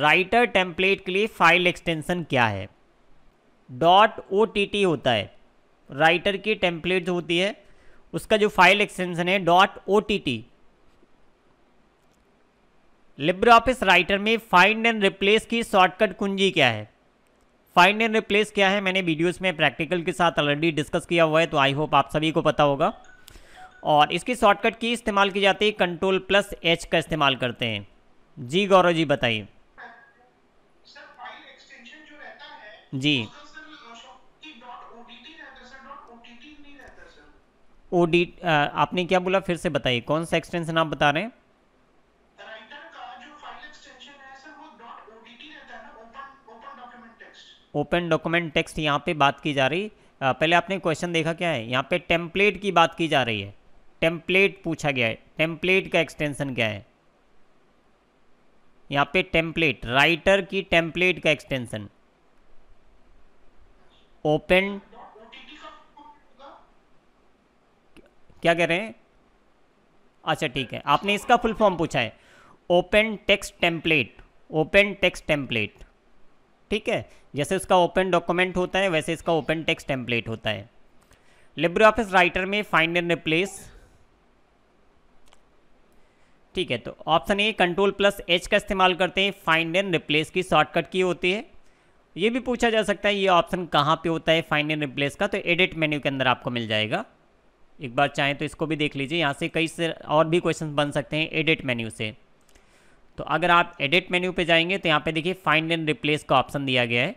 Speaker 1: राइटर टेम्पलेट के लिए फाइल एक्सटेंशन क्या है डॉट ओ होता है राइटर की टेम्पलेट जो होती है उसका जो फाइल एक्सटेंशन है dot O T T Libre office writer में फाइंड एंड रिप्लेस की शॉर्टकट कुंजी क्या है फाइंड एंड रिप्लेस क्या है मैंने वीडियोस में प्रैक्टिकल के साथ ऑलरेडी डिस्कस किया हुआ है तो आई होप आप सभी को पता होगा और इसकी शॉर्टकट की इस्तेमाल की जाती है कंट्रोल प्लस एच का इस्तेमाल करते हैं जी गौरव जी बताइए जी ओ डी तो आपने क्या बोला फिर से बताइए कौन सा एक्सटेंशन आप बता रहे हैं ओपन डॉक्यूमेंट टेक्स्ट यहाँ पे बात की जा रही पहले आपने क्वेश्चन देखा क्या है यहाँ पे टेम्पलेट की बात की जा रही है टेम्पलेट पूछा गया है टेम्पलेट का एक्सटेंशन क्या है यहाँ पे टेम्पलेट राइटर की टेम्पलेट का एक्सटेंशन ओपन क्या कह रहे हैं अच्छा ठीक है आपने इसका फुल फॉर्म पूछा है open text template open text template ठीक है जैसे उसका ओपन डॉक्यूमेंट होता है वैसे इसका ओपन टेक्स्ट टेम्पलेट होता है लिब्रे ऑफिस राइटर में फाइंड एंड रिप्लेस ठीक है तो ऑप्शन ए कंट्रोल प्लस एच का इस्तेमाल करते हैं फाइंड एंड रिप्लेस की शॉर्टकट की होती है ये भी पूछा जा सकता है ये ऑप्शन कहाँ पे होता है फाइंड एंड रिप्लेस का तो एडिट मेन्यू के अंदर आपको मिल जाएगा एक बार चाहें तो इसको भी देख लीजिए यहाँ से कई से और भी क्वेश्चन बन सकते हैं एडिट मेन्यू से तो अगर आप एडिट मेन्यू पे जाएंगे तो यहाँ पे देखिए फाइंड एंड रिप्लेस का ऑप्शन दिया गया है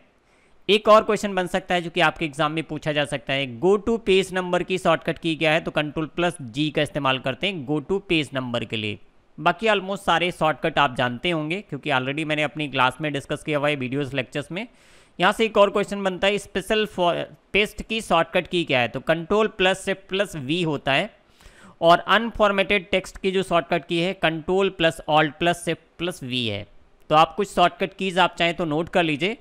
Speaker 1: एक और क्वेश्चन बन सकता है जो कि आपके एग्जाम में पूछा जा सकता है गो टू पेज नंबर की शॉर्टकट की क्या है तो कंट्रोल प्लस जी का इस्तेमाल करते हैं गो टू पेज नंबर के लिए बाकी ऑलमोस्ट सारे शॉर्टकट आप जानते होंगे क्योंकि ऑलरेडी मैंने अपनी क्लास में डिस्कस किया हुआ है वीडियोज़ लेक्चर्स में यहाँ से एक और क्वेश्चन बनता है स्पेशल पेस्ट की शॉर्टकट की क्या है तो कंट्रोल प्लस से प्लस वी होता है और अनफॉर्मेटेड टेक्स्ट की जो शॉर्टकट की है कंट्रोल प्लस ऑल्ट प्लस से प्लस वी है तो आप कुछ शॉर्टकट कीज़ आप चाहें तो नोट कर लीजिए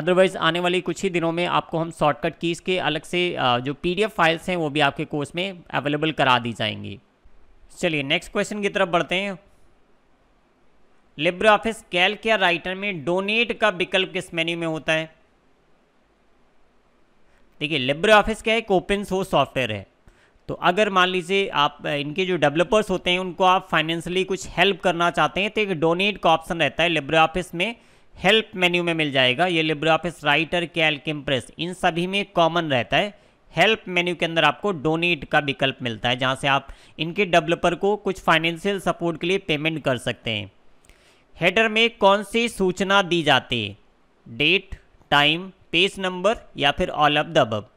Speaker 1: अदरवाइज़ आने वाले कुछ ही दिनों में आपको हम शॉर्टकट कीज़ के अलग से जो पीडीएफ फाइल्स हैं वो भी आपके कोर्स में अवेलेबल करा दी जाएंगी चलिए नेक्स्ट क्वेश्चन की तरफ बढ़ते हैं लिब्रे ऑफिस कैल के राइटर में डोनेट का विकल्प किस मेन्यू में होता है देखिए लिब्रे ऑफिस क्या एक ओपन सोर्स सॉफ्टवेयर है तो अगर मान लीजिए आप इनके जो डेवलपर्स होते हैं उनको आप फाइनेंशियली कुछ हेल्प करना चाहते हैं तो एक डोनेट का ऑप्शन रहता है लिब्रे ऑफिस में हेल्प मेन्यू में मिल जाएगा ये Libre office Writer Calc Impress इन सभी में कॉमन रहता है हेल्प मेन्यू के अंदर आपको डोनेट का विकल्प मिलता है जहाँ से आप इनके डेवलपर को कुछ फाइनेंशियल सपोर्ट के लिए पेमेंट कर सकते हैं हेडर में कौन सी सूचना दी जाती है डेट टाइम पेज नंबर या फिर ऑल ऑफ द अब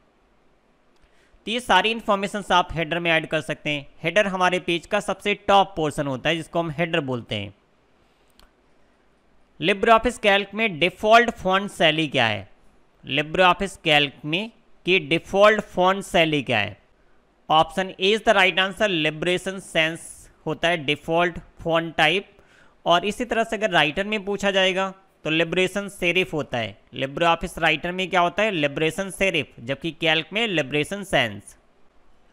Speaker 1: तो ये सारी इन्फॉर्मेशन आप हेडर में ऐड कर सकते हैं हेडर हमारे पेज का सबसे टॉप पोर्शन होता है जिसको हम हेडर बोलते हैं लिब्रे ऑफिस कैल्क में डिफ़ॉल्ट फॉन्ट शैली क्या है लिब्रे ऑफिस कैल्क में कि डिफ़ॉल्ट फोन शैली क्या है option A is the right answer Liberation Sans होता है डिफ़ॉल्ट फोन टाइप और इसी तरह से अगर राइटर में पूछा जाएगा तो लिब्रेशन सेरिफ होता है लिब्रे ऑफिस राइटर में क्या होता है लिब्रेशन सेरिफ जबकि कैल्क में Liberation Sans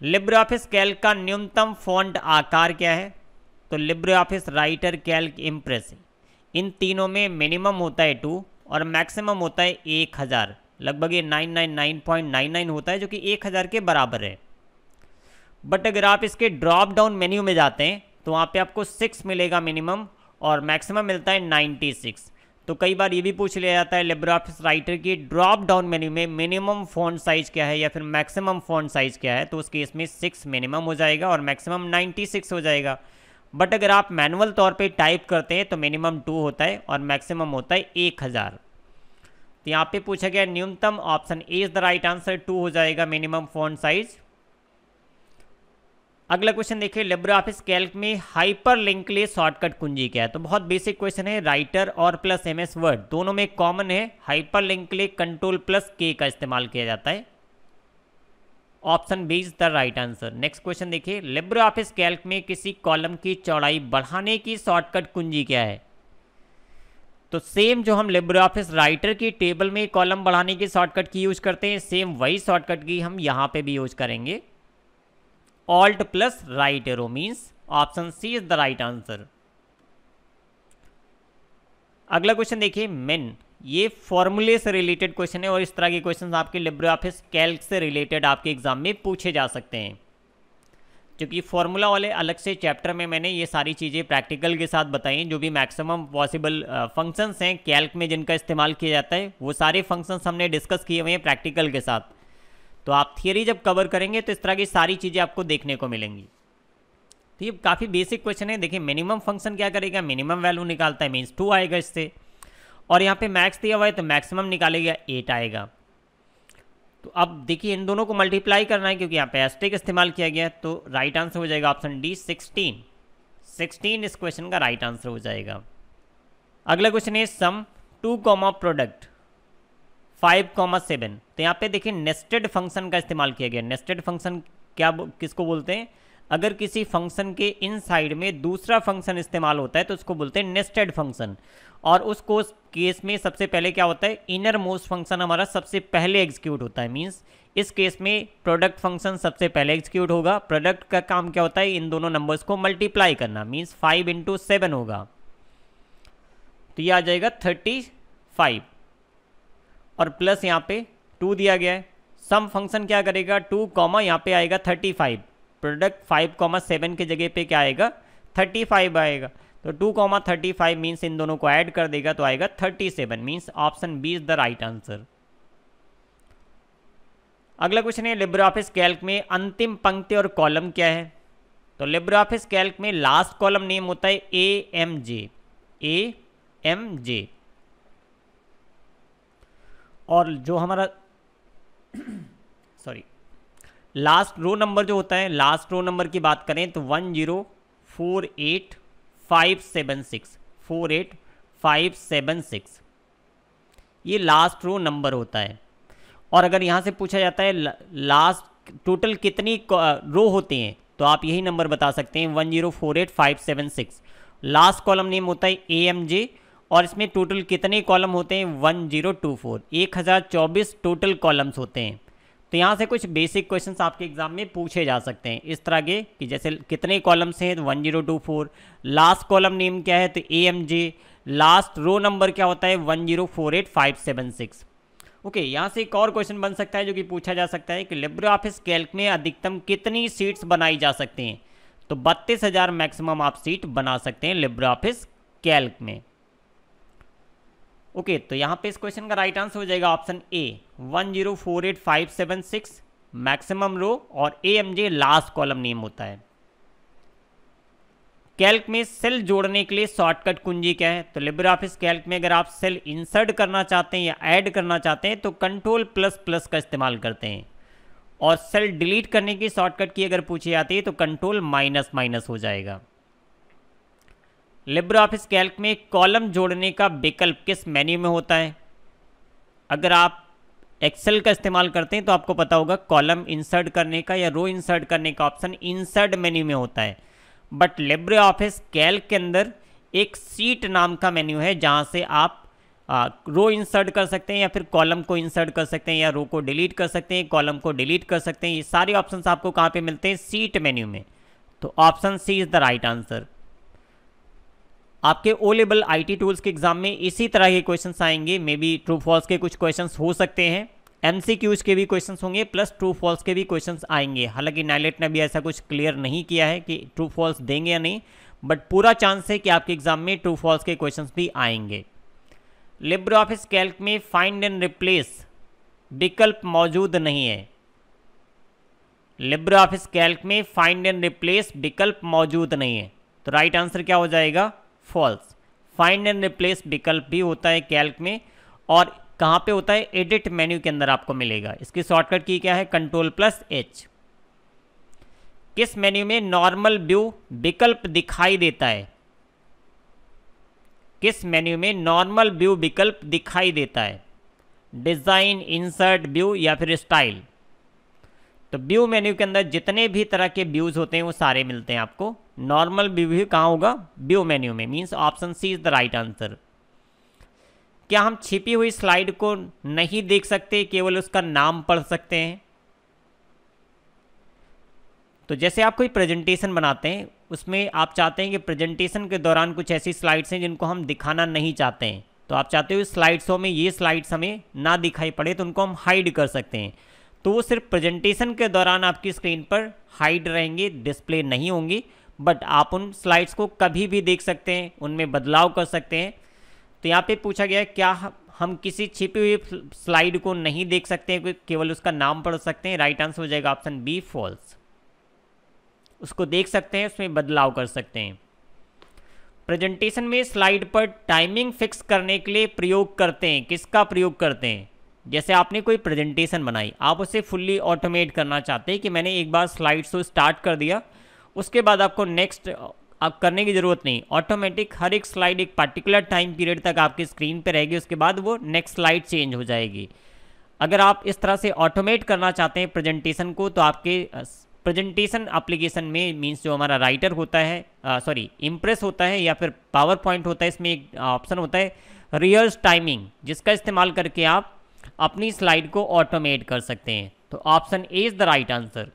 Speaker 1: Libre Office Calc का न्यूनतम फॉन्ट आकार क्या है तो Libre office Writer Calc Impress इन तीनों में मिनिमम होता है टू और मैक्सिमम होता है एक हज़ार लगभग ये nine nine nine point nine nine होता है जो कि एक हज़ार के बराबर है बट अगर आप इसके ड्रॉप डाउन मेन्यू में जाते हैं तो वहाँ पे आपको सिक्स मिलेगा मिनिमम और मैक्सिमम मिलता है नाइन्टी सिक्स तो कई बार ये भी पूछ लिया जाता है लेब्राफिस ऑफिस राइटर की ड्रॉप डाउन मेन्यू में मिनिमम फोन साइज़ क्या है या फिर मैक्सिमम फोन साइज़ क्या है तो उसके इसमें सिक्स मिनिमम हो जाएगा और मैक्सिमम नाइन्टी सिक्स हो जाएगा बट अगर आप मैनुअल तौर पे टाइप करते हैं तो मिनिमम टू होता है और मैक्सिमम होता है एक हज़ार तो यहाँ पे पूछा गया न्यूनतम option A is the right answer two हो जाएगा मिनिमम फोन साइज अगला क्वेश्चन देखिए लेब्रो ऑफिस कैल्क में हाइपर लिंक लिए शॉर्टकट कुंजी क्या है तो बहुत बेसिक क्वेश्चन है राइटर और प्लस एम एस वर्ड दोनों में कॉमन है हाइपर लिंक लिए कंट्रोल प्लस के का इस्तेमाल किया जाता है option B is the right answer next question देखिए लेब्रो ऑफिस कैल्क में किसी कॉलम की चौड़ाई बढ़ाने की शॉर्टकट कुंजी क्या है तो सेम जो हम लिब्रे ऑफिस राइटर की टेबल में कॉलम बढ़ाने की शॉर्टकट की यूज करते हैं सेम वही शॉर्टकट की हम यहां पे भी यूज करेंगे alt plus right arrow means option C is the right answer अगला क्वेश्चन देखिए मेन ये फॉर्मूले से रिलेटेड क्वेश्चन है और इस तरह के क्वेश्चन आपके लिब्रे ऑफिस कैल्क से रिलेटेड आपके एग्जाम में पूछे जा सकते हैं क्योंकि फॉर्मूला वाले अलग से चैप्टर में मैंने ये सारी चीज़ें प्रैक्टिकल के साथ बताई जो भी मैक्सिमम पॉसिबल फंक्शंस हैं कैल्क में जिनका इस्तेमाल किया जाता है वो सारे फंक्शंस हमने डिस्कस किए हुए हैं प्रैक्टिकल के साथ तो आप थियरी जब कवर करेंगे तो इस तरह की सारी चीज़ें आपको देखने को मिलेंगी तो ये काफ़ी बेसिक क्वेश्चन है देखिए मिनिमम फंक्शन क्या करेगा मिनिमम वैल्यू निकालता है मीन्स टू आएगा इससे और यहाँ पर मैक्स दिया हुआ है तो मैक्सिमम निकालेगा एट आएगा तो अब देखिए इन दोनों को मल्टीप्लाई करना है क्योंकि यहाँ पे एस्टिक इस्तेमाल किया गया है तो राइट आंसर हो जाएगा ऑप्शन डी सिक्सटीन सिक्सटीन इस क्वेश्चन का राइट आंसर हो जाएगा अगला क्वेश्चन है sum two comma product five comma seven तो यहाँ पे देखिए नेस्टेड फंक्शन का इस्तेमाल किया गया नेस्टेड फंक्शन क्या किसको बोलते हैं अगर किसी फंक्शन के इनसाइड में दूसरा फंक्शन इस्तेमाल होता है तो उसको बोलते हैं नेस्टेड फंक्शन और उस केस में सबसे पहले क्या होता है इनर मोस्ट फंक्शन हमारा सबसे पहले एग्जीक्यूट होता है मीन्स इस केस में प्रोडक्ट फंक्शन सबसे पहले एग्जीक्यूट होगा प्रोडक्ट का काम क्या होता है इन दोनों नंबर्स को मल्टीप्लाई करना मीन्स फाइव इंटू सेवन होगा तो ये आ जाएगा थर्टी फाइव और प्लस यहाँ पे टू दिया गया है सम फंक्शन क्या करेगा टू कॉमा यहाँ पे आएगा thirty five product five comma seven के जगह पे क्या आएगा थर्टी फाइव आएगा तो two comma thirty five means इन दोनों को ऐड कर देगा तो आएगा thirty seven means option B is the right answer अगला क्वेश्चन है लिब्रा ऑफिस कैल्क में अंतिम पंक्ति और कॉलम क्या है तो लिब्रा ऑफिस कैल्क में लास्ट कॉलम नेम होता है ए एम जे ए एम जे और जो हमारा लास्ट रो नंबर जो होता है लास्ट रो नंबर की बात करें तो one zero four eight five seven six four eight five seven six ये लास्ट रो नंबर होता है और अगर यहाँ से पूछा जाता है लास्ट टोटल कितनी रो होते हैं तो आप यही नंबर बता सकते हैं one zero four eight five seven six last column name होता है ए एम जे और इसमें टोटल कितने कॉलम होते हैं वन जीरो टू फोर एक हज़ार चौबीस टोटल कॉलम्स होते हैं तो यहाँ से कुछ बेसिक क्वेश्चन आपके एग्जाम में पूछे जा सकते हैं इस तरह के कि जैसे कितने कॉलम्स हैं तो one zero two four last column name क्या है तो A M J last row number क्या होता है one zero four eight five seven six okay यहाँ से एक और क्वेश्चन बन सकता है जो कि पूछा जा सकता है कि लिब्रो ऑफिस कैल्क में अधिकतम कितनी सीट्स बनाई जा सकती हैं तो बत्तीस हज़ार मैक्सिमम आप सीट बना सकते हैं लिब्रो ऑफिस कैल्क में ओके तो यहाँ पे इस क्वेश्चन का राइट आंसर हो जाएगा option A one zero four eight five seven six maximum row और A M J last column name होता है कैल्क में सेल जोड़ने के लिए शॉर्टकट कुंजी क्या है तो लिब्रे ऑफिस कैल्क में अगर आप सेल इंसर्ट करना चाहते हैं या ऐड करना चाहते हैं तो कंट्रोल प्लस प्लस का इस्तेमाल करते हैं और सेल डिलीट करने की शॉर्टकट की अगर पूछी जाती है तो कंट्रोल माइनस माइनस हो जाएगा लिब्रे ऑफिस कैल्क में कॉलम जोड़ने का विकल्प किस मेन्यू में होता है अगर आप एक्सेल का इस्तेमाल करते हैं तो आपको पता होगा कॉलम इंसर्ट करने का या रो इंसर्ट करने का ऑप्शन इंसर्ट मेन्यू में होता है बट लिब्रे ऑफिस कैल्क के अंदर एक सीट नाम का मेन्यू है जहाँ से आप आ, रो इंसर्ट कर सकते हैं या फिर कॉलम को इंसर्ट कर सकते हैं या रो को डिलीट कर सकते हैं कॉलम को डिलीट कर सकते हैं ये सारे ऑप्शंस आपको कहाँ पे मिलते हैं सीट मेन्यू में तो option C is the right answer आपके ओ लेवल आई टूल्स के एग्जाम में इसी तरह के क्वेश्चन आएंगे मे बी ट्रू फॉल्स के कुछ क्वेश्चन हो सकते हैं एम के भी क्वेश्चन होंगे प्लस ट्रू फॉल्स के भी क्वेश्चन आएंगे हालांकि नाइलेट ने भी ऐसा कुछ क्लियर नहीं किया है कि ट्रू फॉल्स देंगे या नहीं बट पूरा चांस है कि आपके एग्जाम में ट्रू फॉल्स के क्वेश्चन भी आएंगे लिब्रो ऑफिस कैल्क में फाइंड एंड रिप्लेस विकल्प मौजूद नहीं है लिब्रो ऑफिस कैल्क में फाइंड एंड रिप्लेस विकल्प मौजूद नहीं है तो राइट right आंसर क्या हो जाएगा फॉल्स फाइंड एंड रिप्लेस विकल्प भी होता है कैल्क में और कहाँ पे होता है एडिट मेन्यू के अंदर आपको मिलेगा इसकी शॉर्टकट की क्या है कंट्रोल प्लस एच किस मेन्यू में नॉर्मल व्यू विकल्प दिखाई देता है किस मेन्यू में नॉर्मल व्यू विकल्प दिखाई देता है डिज़ाइन इंसर्ट व्यू या फिर स्टाइल तो व्यू मेन्यू के अंदर जितने भी तरह के व्यूज़ होते हैं वो सारे मिलते हैं आपको नॉर्मल बिहेवियर कहाँ होगा व्यू मेन्यू में means option C is the right answer क्या हम छिपी हुई स्लाइड को नहीं देख सकते केवल उसका नाम पढ़ सकते हैं तो जैसे आप कोई प्रेजेंटेशन बनाते हैं उसमें आप चाहते हैं कि प्रेजेंटेशन के दौरान कुछ ऐसी स्लाइड्स हैं जिनको हम दिखाना नहीं चाहते हैं तो आप चाहते हो स्लाइड शो में ये स्लाइड्स हमें ना दिखाई पड़े तो उनको हम हाइड कर सकते हैं तो वो सिर्फ प्रेजेंटेशन के दौरान आपकी स्क्रीन पर हाइड रहेंगे डिस्प्ले नहीं होंगी बट आप उन स्लाइड्स को कभी भी देख सकते हैं उनमें बदलाव कर सकते हैं तो यहाँ पे पूछा गया है क्या हम किसी छिपी हुई स्लाइड को नहीं देख सकते हैं केवल उसका नाम पढ़ सकते हैं राइट आंसर हो जाएगा ऑप्शन बी फॉल्स उसको देख सकते हैं उसमें बदलाव कर सकते हैं प्रेजेंटेशन में स्लाइड पर टाइमिंग फिक्स करने के लिए प्रयोग करते हैं किसका प्रयोग करते हैं जैसे आपने कोई प्रेजेंटेशन बनाई आप उसे फुल्ली ऑटोमेट करना चाहते हैं कि मैंने एक बार स्लाइड्स को स्टार्ट कर दिया उसके बाद आपको नेक्स्ट आप करने की ज़रूरत नहीं ऑटोमेटिक हर एक स्लाइड एक पार्टिकुलर टाइम पीरियड तक आपकी स्क्रीन पर रहेगी उसके बाद वो नेक्स्ट स्लाइड चेंज हो जाएगी अगर आप इस तरह से ऑटोमेट करना चाहते हैं प्रेजेंटेशन को तो आपके प्रेजेंटेशन एप्लीकेशन में मींस जो हमारा राइटर होता है सॉरी इम्प्रेस होता है या फिर पावर पॉइंट होता है इसमें एक ऑप्शन होता है रियल्स टाइमिंग जिसका इस्तेमाल करके आप अपनी स्लाइड को ऑटोमेट कर सकते हैं तो option A is the right answer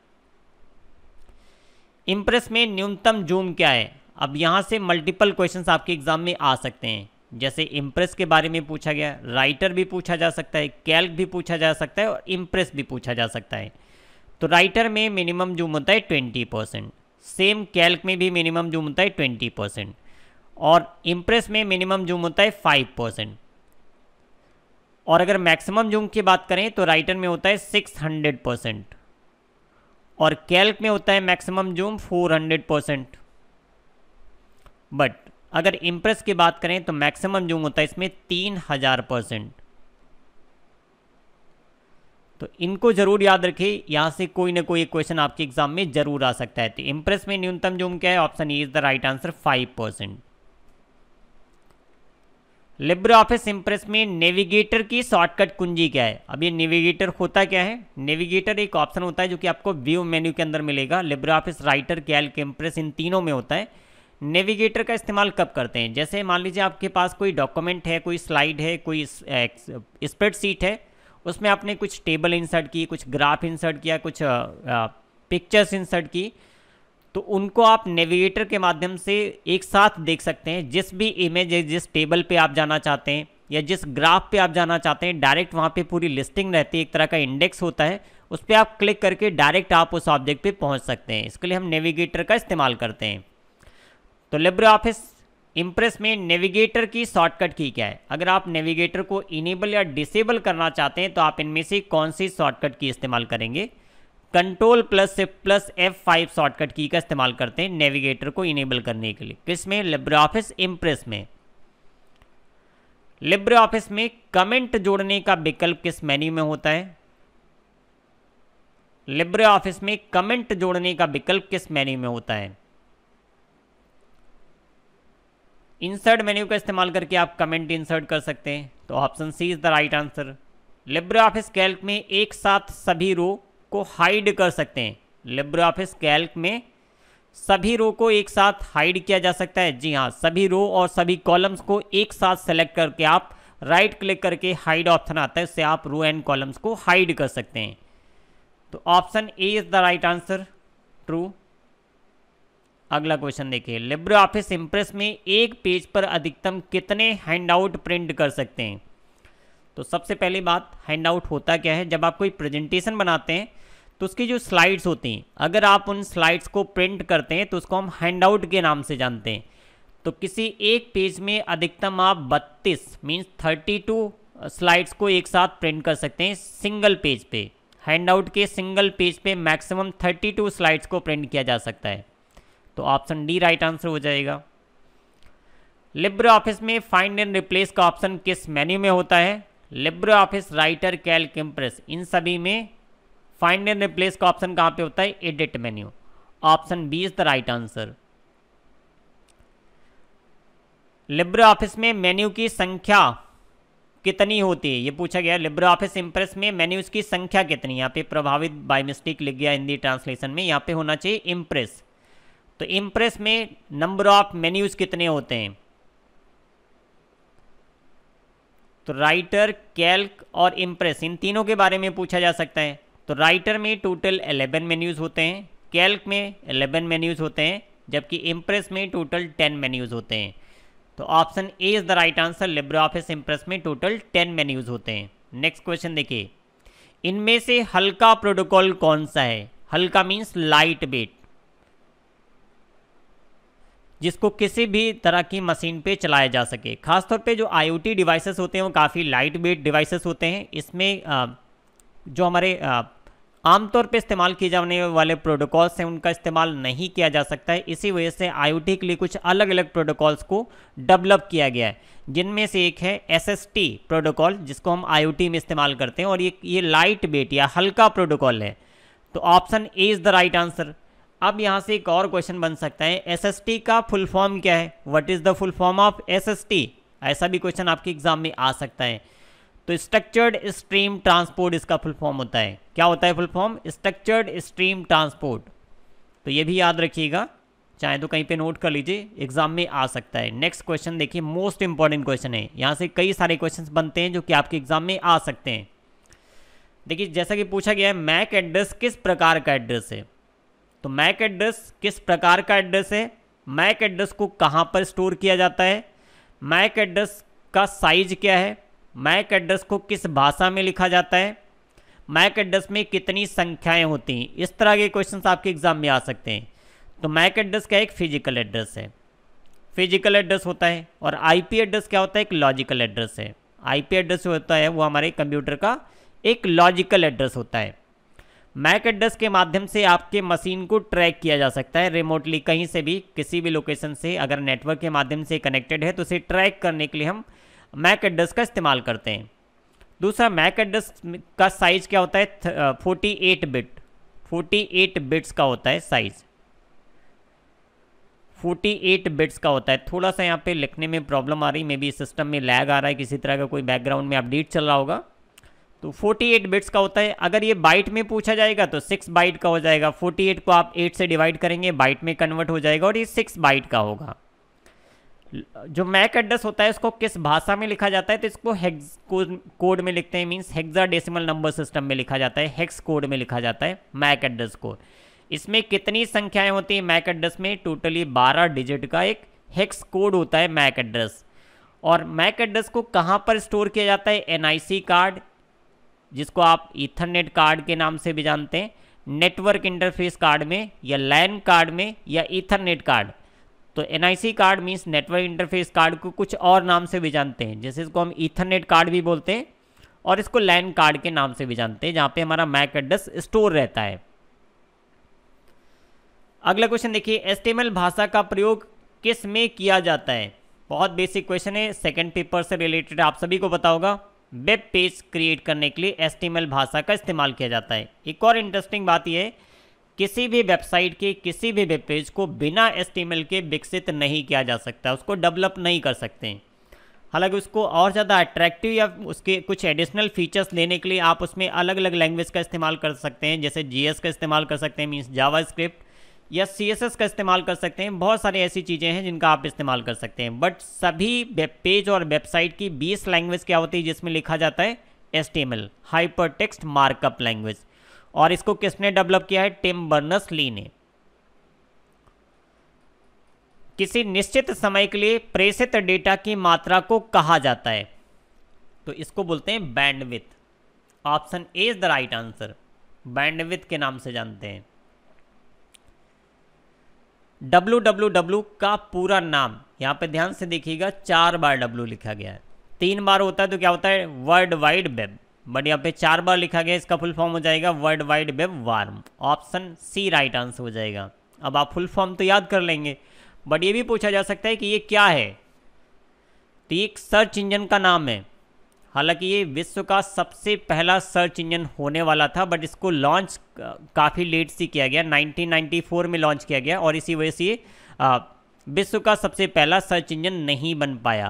Speaker 1: Impress में न्यूनतम जूम क्या है अब यहाँ से मल्टीपल क्वेश्चन आपके एग्जाम में आ सकते हैं जैसे इम्प्रेस के बारे में पूछा गया राइटर भी पूछा जा सकता है कैल्क भी पूछा जा सकता है और इम्प्रेस भी पूछा जा सकता है तो राइटर में मिनिमम जूम होता है ट्वेंटी परसेंट सेम कैल्क में भी मिनिमम जूम होता है ट्वेंटी परसेंट और इम्प्रेस में मिनिमम जूम होता है फाइव परसेंट और अगर मैक्सिमम जूम की बात करें तो राइटर में होता है सिक्स हंड्रेड परसेंट और कैल्क में होता है मैक्सिमम जूम 400 परसेंट बट अगर इम्प्रेस की बात करें तो मैक्सिमम जूम होता है इसमें 3000 परसेंट तो इनको जरूर याद रखिए यहां से कोई ना कोई क्वेश्चन आपके एग्जाम में जरूर आ सकता है तो इम्प्रेस में न्यूनतम जूम क्या है option A is the right answer five percent Libre Office Impress में नेविगेटर की शॉर्टकट कुंजी क्या है अब ये नेविगेटर होता क्या है नेविगेटर एक ऑप्शन होता है जो कि आपको व्यू मेन्यू के अंदर मिलेगा Libre office Writer Calc Impress इन तीनों में होता है नेविगेटर का इस्तेमाल कब करते हैं जैसे मान लीजिए आपके पास कोई डॉक्यूमेंट है कोई स्लाइड है कोई स्प्रेडशीट है उसमें आपने कुछ टेबल इंसर्ट की कुछ ग्राफ इंसर्ट किया कुछ पिक्चर्स इंसर्ट की तो उनको आप नेविगेटर के माध्यम से एक साथ देख सकते हैं जिस भी इमेज जिस टेबल पे आप जाना चाहते हैं या जिस ग्राफ पे आप जाना चाहते हैं डायरेक्ट वहाँ पे पूरी लिस्टिंग रहती है एक तरह का इंडेक्स होता है उस पर आप क्लिक करके डायरेक्ट आप उस ऑब्जेक्ट पर पहुँच सकते हैं इसके लिए हम नेविगेटर का इस्तेमाल करते हैं तो लेब्रो ऑफिस इम्प्रेस में नेविगेटर की शॉर्टकट की क्या है अगर आप नेविगेटर को इनेबल या डिसेबल करना चाहते हैं तो आप इनमें से कौन सी शॉर्टकट की इस्तेमाल करेंगे कंट्रोल प्लस से plus F five shortcut key का इस्तेमाल करते हैं नेविगेटर को इनेबल करने के लिए किस में लिब्रे ऑफिस इम्प्रेस में लिब्रे ऑफिस में कमेंट जोड़ने का विकल्प किस मेन्यू में होता है लिब्रे ऑफिस में कमेंट जोड़ने का विकल्प किस मेन्यू में होता है इंसर्ट मेन्यू का इस्तेमाल करके आप कमेंट इंसर्ट कर सकते हैं तो option C is the right answer Libre Office Calc में एक साथ सभी रो को हाइड कर सकते हैं लिब्रे ऑफिस कैल्क में सभी रो को एक साथ हाइड किया जा सकता है जी हाँ सभी रो और सभी कॉलम्स को एक साथ सेलेक्ट करके आप राइट क्लिक करके हाइड ऑप्शन आता है उससे आप रो एंड कॉलम्स को हाइड कर सकते हैं तो option A is the right answer true अगला क्वेश्चन देखिए लिब्रे ऑफिस इंप्रेस में एक पेज पर अधिकतम कितने हैंडआउट प्रिंट कर सकते हैं तो सबसे पहली बात हैंड आउट होता क्या है जब आप कोई प्रेजेंटेशन बनाते हैं तो उसकी जो स्लाइड्स होती हैं अगर आप उन स्लाइड्स को प्रिंट करते हैं तो उसको हम हैंड आउट के नाम से जानते हैं तो किसी एक पेज में अधिकतम आप बत्तीस मींस थर्टी टू स्लाइड्स को एक साथ प्रिंट कर सकते हैं सिंगल पेज पे हैंड आउट के सिंगल पेज पे मैक्सिमम 32 स्लाइड्स को प्रिंट किया जा सकता है तो ऑप्शन डी राइट आंसर हो जाएगा लिब्रे ऑफिस में फाइंड एंड रिप्लेस का ऑप्शन किस मेन्यू में होता है Libre office Writer Calc Impress इन सभी में फाइंड एंड रिप्लेस का ऑप्शन कहाँ पे होता है edit menu option B is the right answer Libre Office में मेन्यू की संख्या कितनी होती है ये पूछा गया लिब्रे ऑफिस इम्प्रेस में मेन्यूज की संख्या कितनी यहाँ पे प्रभावित बाय मिस्टेक लिख गया हिंदी ट्रांसलेशन में यहाँ पे होना चाहिए इम्प्रेस तो इम्प्रेस में नंबर ऑफ मेन्यूज कितने होते हैं तो राइटर कैल्क और इम्प्रेस इन तीनों के बारे में पूछा जा सकता है तो राइटर में टोटल एलेवन मेन्यूज़ होते हैं कैल्क में एलेवन मेन्यूज़ होते हैं जबकि इम्प्रेस में टोटल टेन मेन्यूज़ होते हैं तो option A is the right answer Libre Office Impress में टोटल टेन मेन्यूज़ होते हैं नेक्स्ट क्वेश्चन देखिए इनमें से हल्का प्रोटोकॉल कौन सा है हल्का मीन्स लाइट वेट जिसको किसी भी तरह की मशीन पे चलाया जा सके खासतौर पे जो आई डिवाइसेस होते हैं वो काफ़ी लाइट वेट डिवाइसेस होते हैं इसमें जो हमारे आमतौर पे इस्तेमाल किए जाने वाले प्रोटोकॉल्स हैं उनका इस्तेमाल नहीं किया जा सकता है इसी वजह से आई के लिए कुछ अलग अलग प्रोटोकॉल्स को डेवलप किया गया है जिनमें से एक है एस प्रोटोकॉल जिसको हम आई में इस्तेमाल करते हैं और ये ये लाइट वेट या हल्का प्रोटोकॉल है तो option A is the right answer अब यहाँ से एक और क्वेश्चन बन सकता है एसएसटी का फुल फॉर्म क्या है what is the full form of SST ऐसा भी क्वेश्चन आपके एग्जाम में आ सकता है तो स्ट्रक्चर्ड स्ट्रीम ट्रांसपोर्ट इसका फुल फॉर्म होता है क्या होता है full form structured stream transport तो ये भी याद रखिएगा चाहे तो कहीं पे नोट कर लीजिए एग्जाम में आ सकता है नेक्स्ट क्वेश्चन देखिए मोस्ट इंपॉर्टेंट क्वेश्चन है यहाँ से कई सारे क्वेश्चन बनते हैं जो कि आपके एग्जाम में आ सकते हैं देखिए जैसा कि पूछा गया है मैक एड्रेस किस प्रकार का एड्रेस है तो मैक एड्रेस किस प्रकार का एड्रेस है मैक एड्रेस को कहाँ पर स्टोर किया जाता है मैक एड्रेस का साइज क्या है मैक एड्रेस को किस भाषा में लिखा जाता है मैक एड्रेस में कितनी संख्याएं होती हैं इस तरह के क्वेश्चन आपके एग्जाम में आ सकते हैं तो मैक एड्रेस का एक फिजिकल एड्रेस है फिजिकल एड्रेस होता है और आईपी एड्रेस क्या होता है एक लॉजिकल एड्रेस है आईपी एड्रेस होता है वो हमारे कंप्यूटर का एक लॉजिकल एड्रेस होता है मैक एड्रेस के माध्यम से आपके मशीन को ट्रैक किया जा सकता है रिमोटली कहीं से भी किसी भी लोकेशन से अगर नेटवर्क के माध्यम से कनेक्टेड है तो उसे ट्रैक करने के लिए हम मैक एड्रेस का इस्तेमाल करते हैं दूसरा मैक एड्रेस का साइज क्या होता है forty eight bit forty eight bits का होता है साइज फोर्टी एट बिट्स का होता है थोड़ा सा यहाँ पे लिखने में प्रॉब्लम आ रही मे बी सिस्टम में लैग आ रहा है किसी तरह का कोई बैकग्राउंड में अपडेट चल रहा होगा तो 48 बिट्स का होता है अगर ये बाइट में पूछा जाएगा तो 6 बाइट का हो जाएगा 48 को आप 8 से डिवाइड करेंगे बाइट में कन्वर्ट हो जाएगा और ये 6 बाइट का होगा जो मैक एड्रेस होता है इसको किस भाषा में लिखा जाता है तो इसको हेक्स कोड में लिखते हैं means hexadecimal number system में लिखा जाता है हेक्स कोड में लिखा जाता है मैक एड्रेस कोड इसमें कितनी संख्याएं होती हैं मैक एड्रेस में टोटली बारह डिजिट का एक हेक्स कोड होता है मैक एड्रेस और मैक एड्रेस को कहाँ पर स्टोर किया जाता है एन कार्ड जिसको आप इथरनेट कार्ड के नाम से भी जानते हैं नेटवर्क इंटरफेस कार्ड में या लैन कार्ड में या इथरनेट कार्ड तो N card means network interface card को कुछ और नाम से भी जानते हैं जैसे इसको हम इथरनेट कार्ड भी बोलते हैं और इसको लैन कार्ड के नाम से भी जानते हैं जहाँ पे हमारा मैक एड्रेस स्टोर रहता है अगला क्वेश्चन देखिए एस भाषा का प्रयोग किस में किया जाता है बहुत बेसिक क्वेश्चन है सेकेंड पेपर से रिलेटेड आप सभी को बताओगा वेब पेज क्रिएट करने के लिए एस भाषा का इस्तेमाल किया जाता है एक और इंटरेस्टिंग बात यह है किसी भी वेबसाइट के किसी भी वेब पेज को बिना एस के विकसित नहीं किया जा सकता उसको डेवलप नहीं कर सकते हैं हालांकि उसको और ज़्यादा अट्रैक्टिव या उसके कुछ एडिशनल फीचर्स लेने के लिए आप उसमें अलग अलग लैंग्वेज का इस्तेमाल कर सकते हैं जैसे जी का इस्तेमाल कर सकते हैं मीन्स जावा स्क्रिप्ट या सी का इस्तेमाल कर सकते हैं बहुत सारी ऐसी चीज़ें हैं जिनका आप इस्तेमाल कर सकते हैं बट सभी वेब पेज और वेबसाइट की बीस लैंग्वेज क्या होती है जिसमें लिखा जाता है S T M L hypertext markup language और इसको किसने डेवलप किया है टिम बर्नस ली ने किसी निश्चित समय के लिए प्रेषित डेटा की मात्रा को कहा जाता है तो इसको बोलते हैं bandwidth option A is the right answer bandwidth के नाम से जानते हैं डब्लू का पूरा नाम यहाँ पे ध्यान से देखिएगा चार बार डब्लू लिखा गया है तीन बार होता है तो क्या होता है वर्ल्ड वाइड वेब बट यहाँ पे चार बार लिखा गया इसका फुल फॉर्म हो जाएगा world wide web worm option C right answer हो जाएगा अब आप फुल फॉर्म तो याद कर लेंगे बट ये भी पूछा जा सकता है कि ये क्या है तो ये एक सर्च इंजन का नाम है हालांकि ये विश्व का सबसे पहला सर्च इंजन होने वाला था बट इसको लॉन्च काफ़ी लेट से किया गया 1994 में लॉन्च किया गया और इसी वजह से विश्व का सबसे पहला सर्च इंजन नहीं बन पाया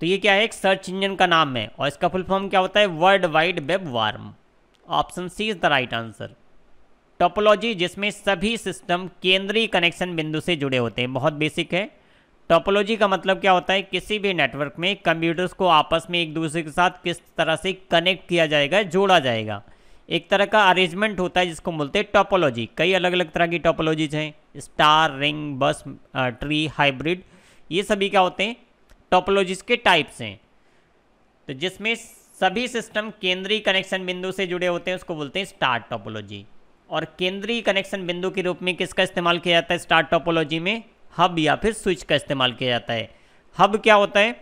Speaker 1: तो ये क्या है एक सर्च इंजन का नाम है और इसका फुल फॉर्म क्या होता है world wide web worm option C is the right answer topology जिसमें सभी सिस्टम केंद्रीय कनेक्शन बिंदु से जुड़े होते हैं बहुत बेसिक है टोपोलॉजी का मतलब क्या होता है किसी भी नेटवर्क में कंप्यूटर्स को आपस में एक दूसरे के साथ किस तरह से कनेक्ट किया जाएगा जोड़ा जाएगा एक तरह का अरेंजमेंट होता है जिसको बोलते हैं टोपोलॉजी कई अलग अलग तरह की टोपोलॉजीज हैं star ring bus tree hybrid ये सभी क्या होते हैं टोपोलॉजीज के टाइप्स हैं तो जिसमें सभी सिस्टम केंद्रीय कनेक्शन बिंदु से जुड़े होते हैं उसको बोलते हैं स्टार टोपोलॉजी और केंद्रीय कनेक्शन बिंदु के रूप में किसका इस्तेमाल किया जाता है स्टार टोपोलॉजी में हब या फिर स्विच का इस्तेमाल किया जाता है हब क्या होता है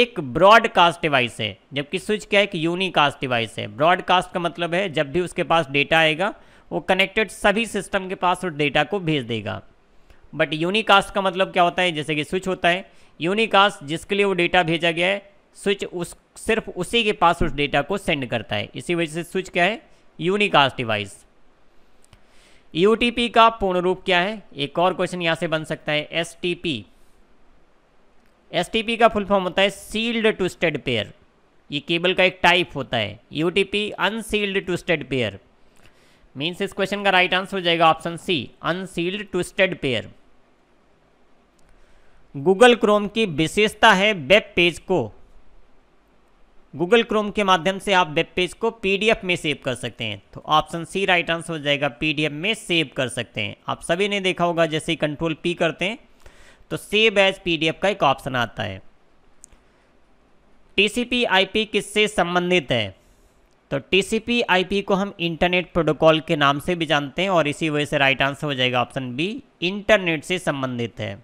Speaker 1: एक ब्रॉडकास्ट डिवाइस है जबकि स्विच क्या है एक यूनिकास्ट डिवाइस है ब्रॉडकास्ट का मतलब है जब भी उसके पास डेटा आएगा वो कनेक्टेड सभी सिस्टम के पास उस डेटा को भेज देगा बट यूनिकास्ट का मतलब क्या होता है जैसे कि स्विच होता है यूनिकास्ट जिसके लिए वो डेटा भेजा गया है स्विच उस सिर्फ उसी के पास उस डेटा को सेंड करता है इसी वजह से स्विच क्या है यूनिकास्ट डिवाइस यूटीपी का पूर्ण रूप क्या है एक और क्वेश्चन यहां से बन सकता है एसटीपी एसटीपी का फुल फॉर्म होता है सील्ड ट्विस्टेड पेयर ये केबल का एक टाइप होता है UTP unshielded twisted pair means इस क्वेश्चन का राइट आंसर हो जाएगा option C unshielded twisted pair Google Chrome की विशेषता है वेब पेज को गूगल क्रोम के माध्यम से आप वेब पेज को पीडीएफ में सेव कर सकते हैं तो ऑप्शन सी राइट आंसर हो जाएगा पीडीएफ में सेव कर सकते हैं आप सभी ने देखा होगा जैसे ही कंट्रोल पी करते हैं तो सेव एज पीडीएफ का एक ऑप्शन आता है टीसीपी आईपी किससे संबंधित है तो टीसीपी आईपी को हम इंटरनेट प्रोटोकॉल के नाम से भी जानते हैं और इसी वजह से राइट आंसर हो जाएगा ऑप्शन बी इंटरनेट से संबंधित है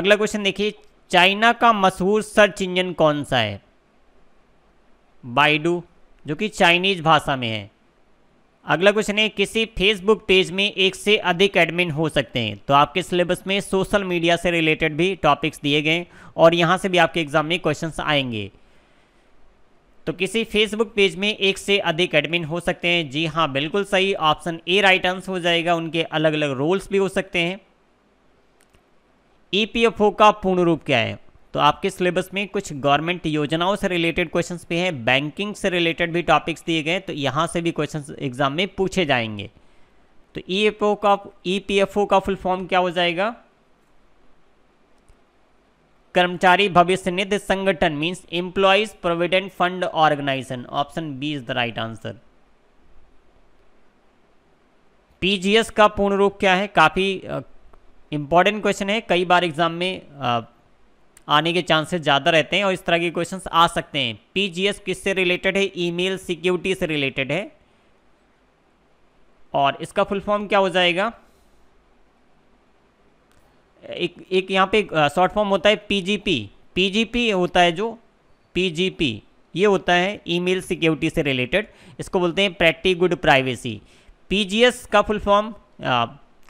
Speaker 1: अगला क्वेश्चन देखिए चाइना का मशहूर सर्च इंजन कौन सा है बाइडू जो कि चाइनीज भाषा में है अगला क्वेश्चन है किसी फेसबुक पेज में एक से अधिक एडमिन हो सकते हैं तो आपके सिलेबस में सोशल मीडिया से रिलेटेड भी टॉपिक्स दिए गए और यहाँ से भी आपके एग्जाम में क्वेश्चंस आएंगे तो किसी फेसबुक पेज में एक से अधिक एडमिन हो सकते हैं जी हाँ बिल्कुल सही ऑप्शन ए राइट आंसर हो जाएगा उनके अलग अलग रोल्स भी हो सकते हैं ईपीएफओ e का पूर्ण रूप क्या है तो आपके सिलेबस में कुछ गवर्नमेंट योजनाओं से रिलेटेड क्वेश्चंस भी हैं बैंकिंग से रिलेटेड भी टॉपिक्स दिए गए तो यहाँ से भी क्वेश्चंस एग्जाम में पूछे जाएंगे तो ई e का ई e का फुल फॉर्म क्या हो जाएगा कर्मचारी भविष्य निधि संगठन means employees provident fund organisation option B is the right answer PGS का पूर्ण रूप क्या है काफ़ी इंपॉर्टेंट क्वेश्चन है कई बार एग्जाम में आने के चांसेस ज़्यादा रहते हैं और इस तरह के क्वेश्चन आ सकते हैं पीजीएस किससे रिलेटेड है ईमेल सिक्योरिटी से रिलेटेड है और इसका फुल फॉर्म क्या हो जाएगा एक एक यहाँ पे शॉर्ट फॉर्म होता है पीजीपी पीजीपी होता है जो पीजीपी ये होता है ईमेल सिक्योरिटी से रिलेटेड इसको बोलते हैं प्रैक्टी गुड प्राइवेसी एस का फुल फॉर्म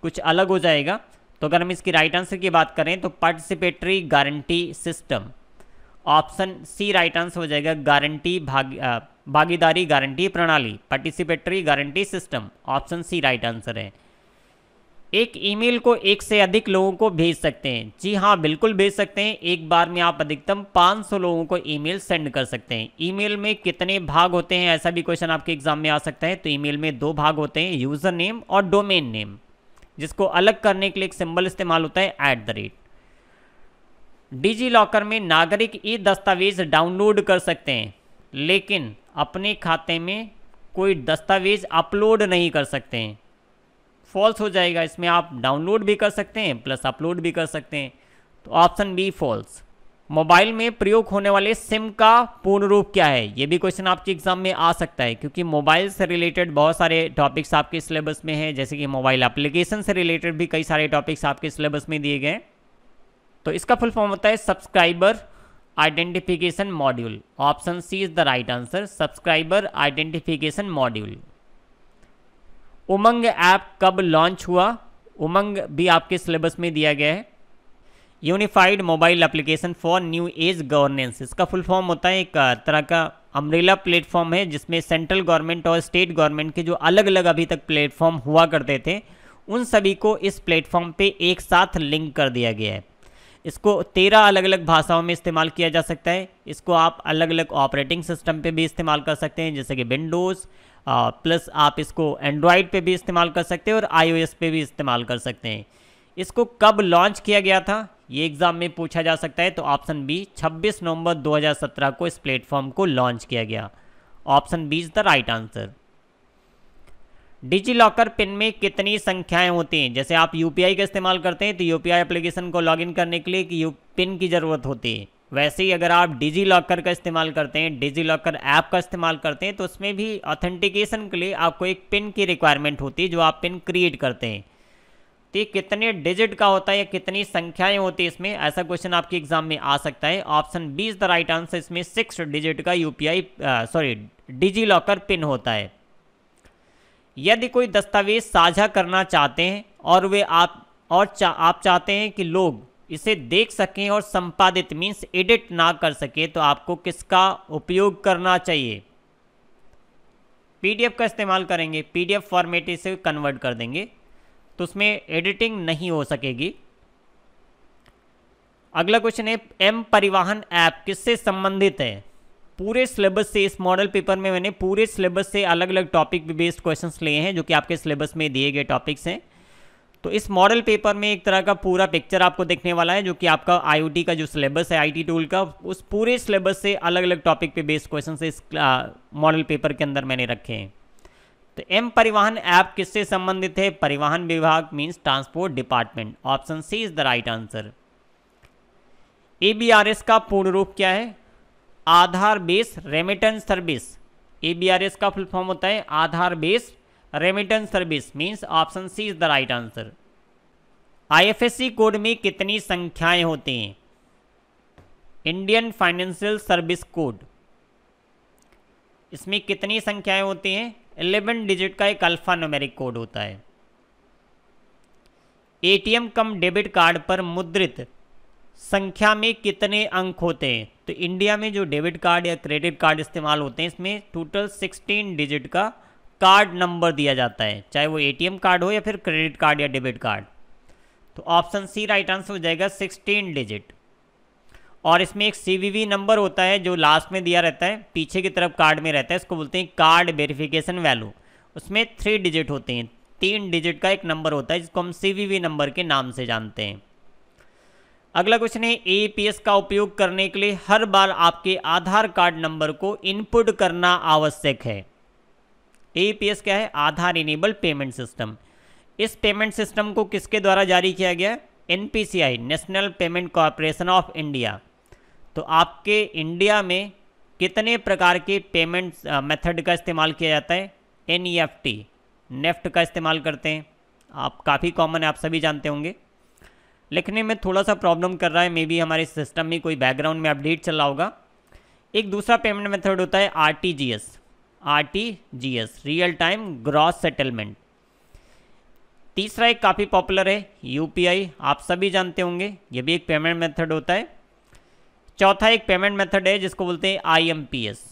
Speaker 1: कुछ अलग हो जाएगा तो अगर हम इसकी राइट आंसर की बात करें तो participatory guarantee system option C right answer हो जाएगा गारंटी भाग भागीदारी गारंटी प्रणाली participatory guarantee system option C right answer है एक ईमेल को एक से अधिक लोगों को भेज सकते हैं जी हाँ बिल्कुल भेज सकते हैं एक बार में आप अधिकतम 500 लोगों को ईमेल सेंड कर सकते हैं ईमेल में कितने भाग होते हैं ऐसा भी क्वेश्चन आपके एग्जाम में आ सकता है तो ईमेल में दो भाग होते हैं यूज़र नेम और डोमेन नेम जिसको अलग करने के लिए एक सिंबल इस्तेमाल होता है at the rate DigiLocker में नागरिक ई दस्तावेज डाउनलोड कर सकते हैं लेकिन अपने खाते में कोई दस्तावेज अपलोड नहीं कर सकते हैं फॉल्स हो जाएगा इसमें आप डाउनलोड भी कर सकते हैं प्लस अपलोड भी कर सकते हैं तो ऑप्शन बी फॉल्स मोबाइल में प्रयोग होने वाले सिम का पूर्ण रूप क्या है ये भी क्वेश्चन आपके एग्जाम में आ सकता है क्योंकि मोबाइल से रिलेटेड बहुत सारे टॉपिक्स आपके सिलेबस में हैं जैसे कि मोबाइल एप्लीकेशन से रिलेटेड भी कई सारे टॉपिक्स आपके सिलेबस में दिए गए तो इसका फुल फॉर्म होता है subscriber identification module option C is the right answer subscriber identification module Umang app कब लॉन्च हुआ उमंग भी आपके सिलेबस में दिया गया है unified mobile application for new age governance इसका फुल फॉर्म होता है एक तरह का अमरीला प्लेटफॉर्म है जिसमें सेंट्रल गवर्नमेंट और स्टेट गवर्नमेंट के जो अलग अलग अभी तक प्लेटफॉर्म हुआ करते थे उन सभी को इस प्लेटफॉर्म पे एक साथ लिंक कर दिया गया है इसको तेरह अलग अलग भाषाओं में इस्तेमाल किया जा सकता है इसको आप अलग अलग ऑपरेटिंग सिस्टम पे भी इस्तेमाल कर सकते हैं जैसे कि विंडोज़ प्लस आप इसको एंड्रॉयड पे भी इस्तेमाल कर सकते हैं और आईओएस पे भी इस्तेमाल कर सकते हैं इसको कब लॉन्च किया गया था ये एग्जाम में पूछा जा सकता है तो ऑप्शन बी 26 नवंबर 2017 को इस प्लेटफॉर्म को लॉन्च किया गया option B is the right answer DigiLocker PIN में कितनी संख्याएं होती हैं जैसे आप यूपीआई का इस्तेमाल करते हैं तो यूपीआई एप्लीकेशन को लॉगिन करने के लिए कि पिन की ज़रूरत होती है वैसे ही अगर आप डिजी लॉकर का इस्तेमाल करते हैं डिजी लॉकर ऐप का इस्तेमाल करते हैं तो उसमें भी ऑथेंटिकेशन के लिए आपको एक पिन की रिक्वायरमेंट होती है जो आप पिन क्रिएट करते हैं तो ये कितने डिजिट का होता है या कितनी संख्याएं होती है इसमें ऐसा क्वेश्चन आपके एग्जाम में आ सकता है option B is the right answer इसमें सिक्स डिजिट का UPI sorry DigiLocker PIN होता है यदि कोई दस्तावेज साझा करना चाहते हैं और वे आप और चा, आप चाहते हैं कि लोग इसे देख सकें और संपादित मीन्स एडिट ना कर सके तो आपको किसका उपयोग करना चाहिए पीडीएफ का इस्तेमाल करेंगे पीडीएफ फॉर्मेट इसे कन्वर्ट कर देंगे तो उसमें एडिटिंग नहीं हो सकेगी अगला क्वेश्चन है एम परिवहन ऐप किससे संबंधित है पूरे सिलेबस से इस मॉडल पेपर में मैंने पूरे सिलेबस से अलग अलग टॉपिक बेस्ड क्वेश्चन लिए हैं जो कि आपके सिलेबस में दिए गए टॉपिक्स हैं तो इस मॉडल पेपर में एक तरह का पूरा पिक्चर आपको देखने वाला है जो कि आपका आई का जो सिलेबस है आई टूल का उस पूरे सिलेबस से अलग अलग टॉपिक पे बेस्ड क्वेश्चन इस मॉडल पेपर के अंदर मैंने रखे हैं तो एम परिवहन ऐप किससे संबंधित है परिवहन विभाग means transport department option C is the right answer A B R S का पूर्ण रूप क्या है Aadhaar base remittance service A B R S का फुल फॉर्म होता है Aadhaar base remittance service means option C is the right answer I F S C code में कितनी संख्याएं होती हैं इंडियन फाइनेंशियल सर्विस कोड इसमें कितनी संख्याएं होती हैं 11 डिजिट का एक अल्फ़ा नोमेरिक कोड होता है एटीएम कम डेबिट कार्ड पर मुद्रित संख्या में कितने अंक होते हैं तो इंडिया में जो डेबिट कार्ड या क्रेडिट कार्ड इस्तेमाल होते हैं इसमें टोटल 16 डिजिट का कार्ड नंबर दिया जाता है चाहे वो एटीएम कार्ड हो या फिर क्रेडिट कार्ड या डेबिट कार्ड तो ऑप्शन सी राइट आंसर हो जाएगा 16 डिजिट और इसमें एक सी नंबर होता है जो लास्ट में दिया रहता है पीछे की तरफ कार्ड में रहता है इसको बोलते हैं कार्ड वेरिफिकेशन वैल्यू उसमें थ्री डिजिट होते हैं तीन डिजिट का एक नंबर होता है जिसको हम सी नंबर के नाम से जानते हैं अगला क्वेश्चन है ए का उपयोग करने के लिए हर बार आपके आधार कार्ड नंबर को इनपुट करना आवश्यक है ए क्या है आधार इनेबल पेमेंट सिस्टम इस पेमेंट सिस्टम को किसके द्वारा जारी किया गया N national payment corporation of India तो आपके इंडिया में कितने प्रकार के पेमेंट मेथड का इस्तेमाल किया जाता है N E F T NEFT का इस्तेमाल करते हैं आप काफ़ी कॉमन है आप सभी जानते होंगे लिखने में थोड़ा सा प्रॉब्लम कर रहा है मे बी हमारे सिस्टम में कोई बैकग्राउंड में अपडेट चल रहा होगा एक दूसरा पेमेंट मेथड होता है R T G S R T G S real time gross settlement तीसरा एक काफ़ी पॉपुलर है यू पी आई आप सभी जानते होंगे ये भी एक पेमेंट मेथड होता है चौथा एक पेमेंट मेथड है जिसको बोलते हैं आईएमपीएस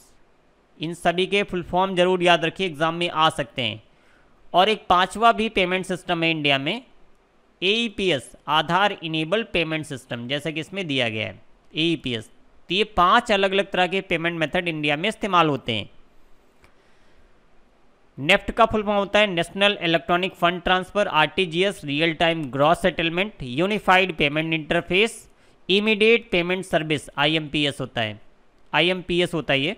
Speaker 1: इन सभी के फुल फॉर्म जरूर याद रखिए एग्ज़ाम में आ सकते हैं और एक पांचवा भी पेमेंट सिस्टम है इंडिया में A e Aadhaar enabled payment system जैसा कि इसमें दिया गया है ए e तो ये पांच अलग अलग तरह के पेमेंट मेथड इंडिया में इस्तेमाल होते हैं नेफ्ट का फुल फॉर्म होता है national electronic fund transfer RTGS real time gross settlement unified payment interface immediate payment service IMPS होता है आईएमपीएस होता है ये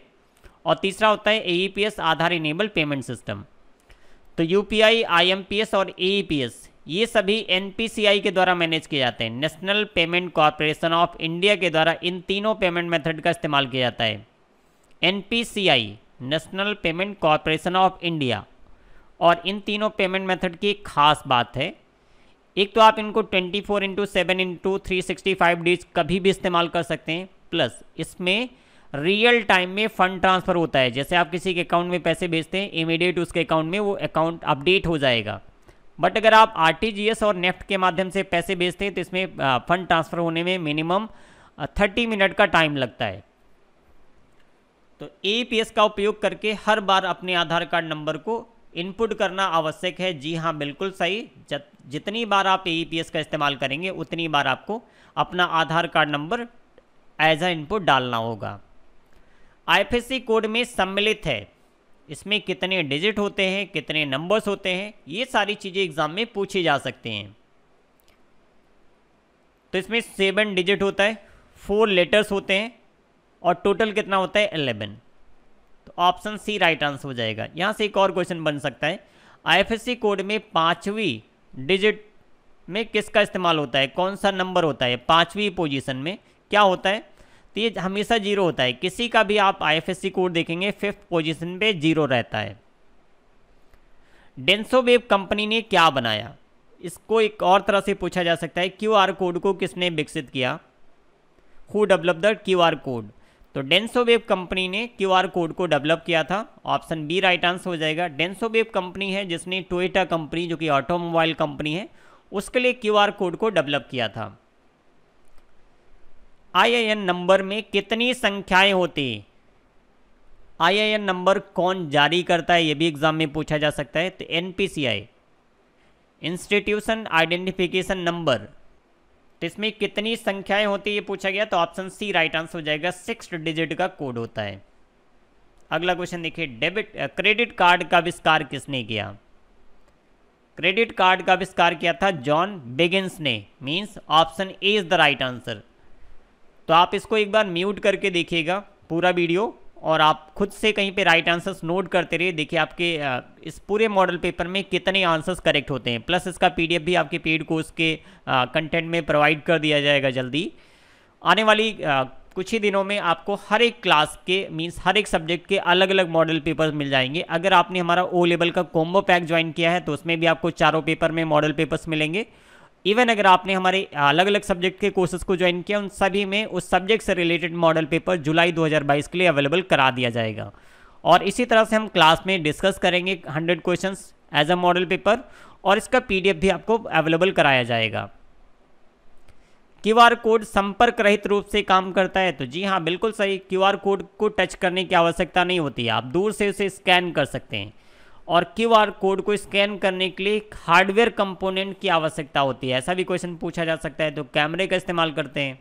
Speaker 1: और तीसरा होता है AEPS e Aadhaar enabled payment system तो यूपीआई आईएमपीएस और एईपीएस e ये सभी एनपीसीआई के द्वारा मैनेज किए जाते हैं national payment corporation of India के द्वारा इन तीनों पेमेंट मेथड का इस्तेमाल किया जाता है N national payment corporation of India और इन तीनों पेमेंट मेथड की खास बात है एक तो आप इनको 24 four into seven into three sixty five days कभी भी इस्तेमाल कर सकते हैं प्लस इसमें रियल टाइम में फंड ट्रांसफ़र होता है जैसे आप किसी के अकाउंट में पैसे भेजते हैं इमीडिएट उसके अकाउंट में वो अकाउंट अपडेट हो जाएगा बट अगर आप आर और नेफ्ट के माध्यम से पैसे भेजते हैं तो इसमें फंड ट्रांसफ़र होने में मिनिमम थर्टी मिनट का टाइम लगता है तो ए का उपयोग करके हर बार अपने आधार कार्ड नंबर को इनपुट करना आवश्यक है जी हाँ बिल्कुल सही जब जितनी बार आप ए e का इस्तेमाल करेंगे उतनी बार आपको अपना Aadhaar card number as a input डालना होगा आईएफएससी कोड में सम्मिलित है इसमें कितने डिजिट होते हैं कितने नंबर्स होते हैं ये सारी चीज़ें एग्ज़ाम में पूछी जा सकते हैं तो इसमें सेवन डिजिट होता है फोर लेटर्स होते हैं और टोटल कितना होता है एलेवन तो ऑप्शन सी राइट आंसर हो जाएगा यहाँ से एक और क्वेश्चन बन सकता है आईएफएससी कोड में पाँचवीं डिजिट में किसका इस्तेमाल होता है कौन सा नंबर होता है पाँचवीं पोजीशन में क्या होता है तो ये हमेशा जीरो होता है किसी का भी आप आईएफएससी कोड देखेंगे फिफ्थ पोजीशन पे जीरो रहता है डेंसो वेब कंपनी ने क्या बनाया इसको एक और तरह से पूछा जा सकता है क्यूआर कोड को किसने विकसित किया who develop the QR code तो डेंसोवेब कंपनी ने क्यूआर कोड को डेवलप किया था ऑप्शन बी राइट आंसर हो जाएगा डेंसोवेब कंपनी है जिसने टोयटा कंपनी जो कि ऑटोमोबाइल कंपनी है उसके लिए क्यूआर कोड को डेवलप किया था आईआईएन नंबर में कितनी संख्याएं होती आईआईएन नंबर कौन जारी करता है यह भी एग्जाम में पूछा जा सकता है तो एनपीसीआई इंस्टीट्यूशन आइडेंटिफिकेशन नंबर तो इसमें कितनी संख्याएं होती है ये पूछा गया तो ऑप्शन सी राइट आंसर हो जाएगा सिक्स डिजिट का कोड होता है अगला क्वेश्चन देखिए डेबिट क्रेडिट कार्ड का आविष्कार किसने किया क्रेडिट कार्ड का आविष्कार किया था जॉन बेगिंस ने means option A is the right answer तो आप इसको एक बार म्यूट करके देखिएगा पूरा वीडियो और आप खुद से कहीं पे राइट आंसर्स नोट करते रहिए देखिए आपके इस पूरे मॉडल पेपर में कितने आंसर्स करेक्ट होते हैं प्लस इसका पीडीएफ भी आपके पेड कोर्स के कंटेंट में प्रोवाइड कर दिया जाएगा जल्दी आने वाली कुछ ही दिनों में आपको हर एक क्लास के मीन्स हर एक सब्जेक्ट के अलग अलग मॉडल पेपर्स मिल जाएंगे अगर आपने हमारा ओ लेवल का कॉम्बो पैक ज्वाइन किया है तो उसमें भी आपको चारों पेपर में मॉडल पेपर्स मिलेंगे इवन अगर आपने हमारे अलग अलग सब्जेक्ट के कोर्सेज को ज्वाइन किया उन सभी में उस सब्जेक्ट से रिलेटेड मॉडल पेपर जुलाई 2022 के लिए अवेलेबल करा दिया जाएगा और इसी तरह से हम क्लास में डिस्कस करेंगे 100 questions as a model paper और इसका पीडीएफ भी आपको अवेलेबल कराया जाएगा क्यू आर कोड संपर्क रहित रूप से काम करता है तो जी हाँ बिल्कुल सही क्यू आर कोड को टच करने की आवश्यकता नहीं होती आप दूर से उसे स्कैन कर सकते हैं और क्यूआर कोड को स्कैन करने के लिए हार्डवेयर कंपोनेंट की आवश्यकता होती है ऐसा भी क्वेश्चन पूछा जा सकता है तो कैमरे का इस्तेमाल करते हैं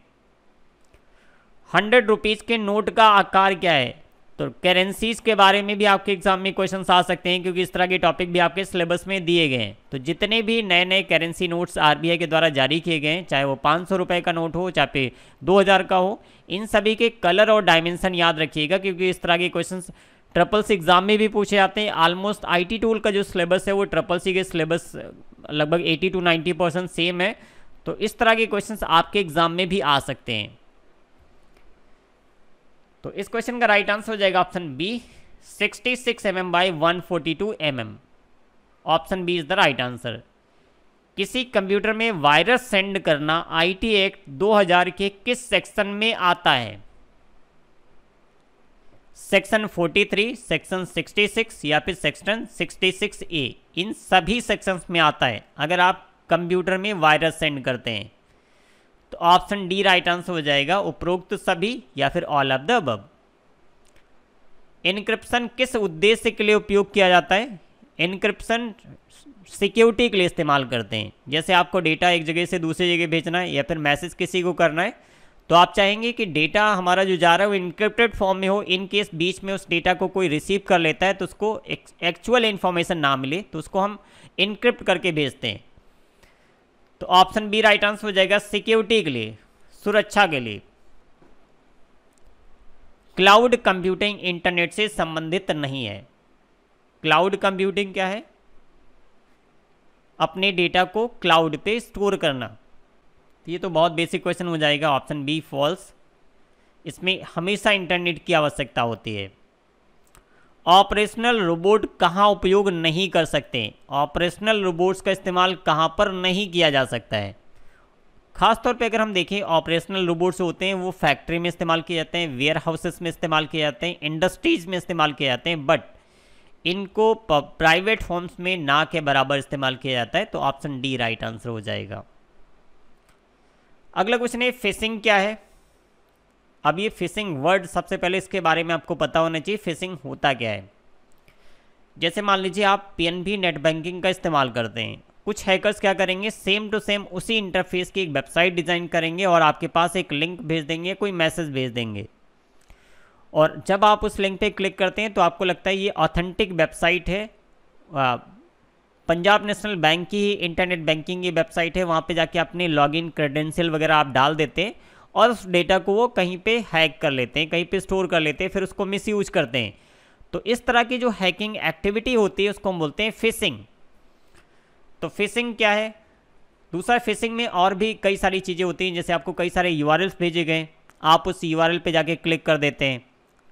Speaker 1: हंड्रेड रुपीज़ के नोट का आकार क्या है तो करेंसीज के बारे में भी आपके एग्जाम में क्वेश्चन आ सकते हैं क्योंकि इस तरह के टॉपिक भी आपके सिलेबस में दिए गए हैं तो जितने भी नए नए करेंसी नोट्स आरबीआई के द्वारा जारी किए गए हैं चाहे वो पाँच सौ का नोट हो चाहे दो हज़ार का हो इन सभी के कलर और डायमेंशन याद रखिएगा क्योंकि इस तरह के क्वेश्चन ट्रिपल सी एग्जाम में भी पूछे जाते हैं ऑलमोस्ट आईटी टूल का जो सिलेबस है वो ट्रिपल सी के सिलेबस लगभग 80 टू 90 परसेंट सेम है तो इस तरह के क्वेश्चंस आपके एग्जाम में भी आ सकते हैं तो इस क्वेश्चन का राइट आंसर हो जाएगा option B 66 six M M by one forty two M M option B is the right answer किसी कंप्यूटर में वायरस सेंड करना आईटी एक्ट 2000 के किस सेक्शन में आता है सेक्शन 43, सेक्शन 66 या फिर सेक्शन 66 ए इन सभी सेक्शंस में आता है अगर आप कंप्यूटर में वायरस सेंड करते हैं तो ऑप्शन डी राइट आंसर हो जाएगा उपरोक्त सभी या फिर all of the above encryption किस उद्देश्य के लिए उपयोग किया जाता है इनक्रिप्शन सिक्योरिटी के लिए इस्तेमाल करते हैं जैसे आपको डेटा एक जगह से दूसरी जगह भेजना है या फिर मैसेज किसी को करना है तो आप चाहेंगे कि डेटा हमारा जो जा रहा है वो इंक्रिप्टेड फॉर्म में हो इन केस बीच में उस डेटा को कोई रिसीव कर लेता है तो उसको एक्चुअल इन्फॉर्मेशन ना मिले तो उसको हम इनक्रिप्ट करके भेजते हैं तो ऑप्शन बी राइट आंसर हो जाएगा सिक्योरिटी के लिए सुरक्षा के लिए क्लाउड कंप्यूटिंग इंटरनेट से संबंधित नहीं है क्लाउड कंप्यूटिंग क्या है अपने डेटा को क्लाउड पे स्टोर करना तो ये तो बहुत बेसिक क्वेश्चन हो जाएगा ऑप्शन बी फॉल्स इसमें हमेशा इंटरनेट की आवश्यकता होती है ऑपरेशनल रोबोट कहाँ उपयोग नहीं कर सकते ऑपरेशनल रोबोट्स का इस्तेमाल कहाँ पर नहीं किया जा सकता है खासतौर पे अगर हम देखें ऑपरेशनल रोबोट्स होते हैं वो फैक्ट्री में इस्तेमाल किए जाते हैं वेयर हाउसेस में इस्तेमाल किए जाते हैं इंडस्ट्रीज में इस्तेमाल किए जाते हैं बट इनको प्राइवेट होम्स में ना के बराबर इस्तेमाल किया जाता है तो ऑप्शन डी राइट आंसर हो जाएगा अगला क्वेश्चन है फिशिंग क्या है अब ये फिशिंग वर्ड सबसे पहले इसके बारे में आपको पता होना चाहिए फिशिंग होता क्या है जैसे मान लीजिए आप पीएनबी नेट बैंकिंग का इस्तेमाल करते हैं कुछ हैकर्स क्या करेंगे सेम टू सेम उसी इंटरफेस की एक वेबसाइट डिज़ाइन करेंगे और आपके पास एक लिंक भेज देंगे कोई मैसेज भेज देंगे और जब आप उस लिंक पे क्लिक करते हैं तो आपको लगता है ये ऑथेंटिक वेबसाइट है पंजाब नेशनल बैंक की ही इंटरनेट बैंकिंग की वेबसाइट है वहाँ पे जाके अपने लॉगिन क्रेडेंशियल वगैरह आप डाल देते हैं और उस डेटा को वो कहीं पे हैक कर लेते हैं कहीं पे स्टोर कर लेते हैं फिर उसको मिसयूज करते हैं तो इस तरह की जो हैकिंग एक्टिविटी होती है उसको हम बोलते हैं फिशिंग तो फिशिंग क्या है दूसरा फिशिंग में और भी कई सारी चीज़ें होती हैं जैसे आपको कई सारे यू भेजे गए आप उस यू पे जाके क्लिक कर देते हैं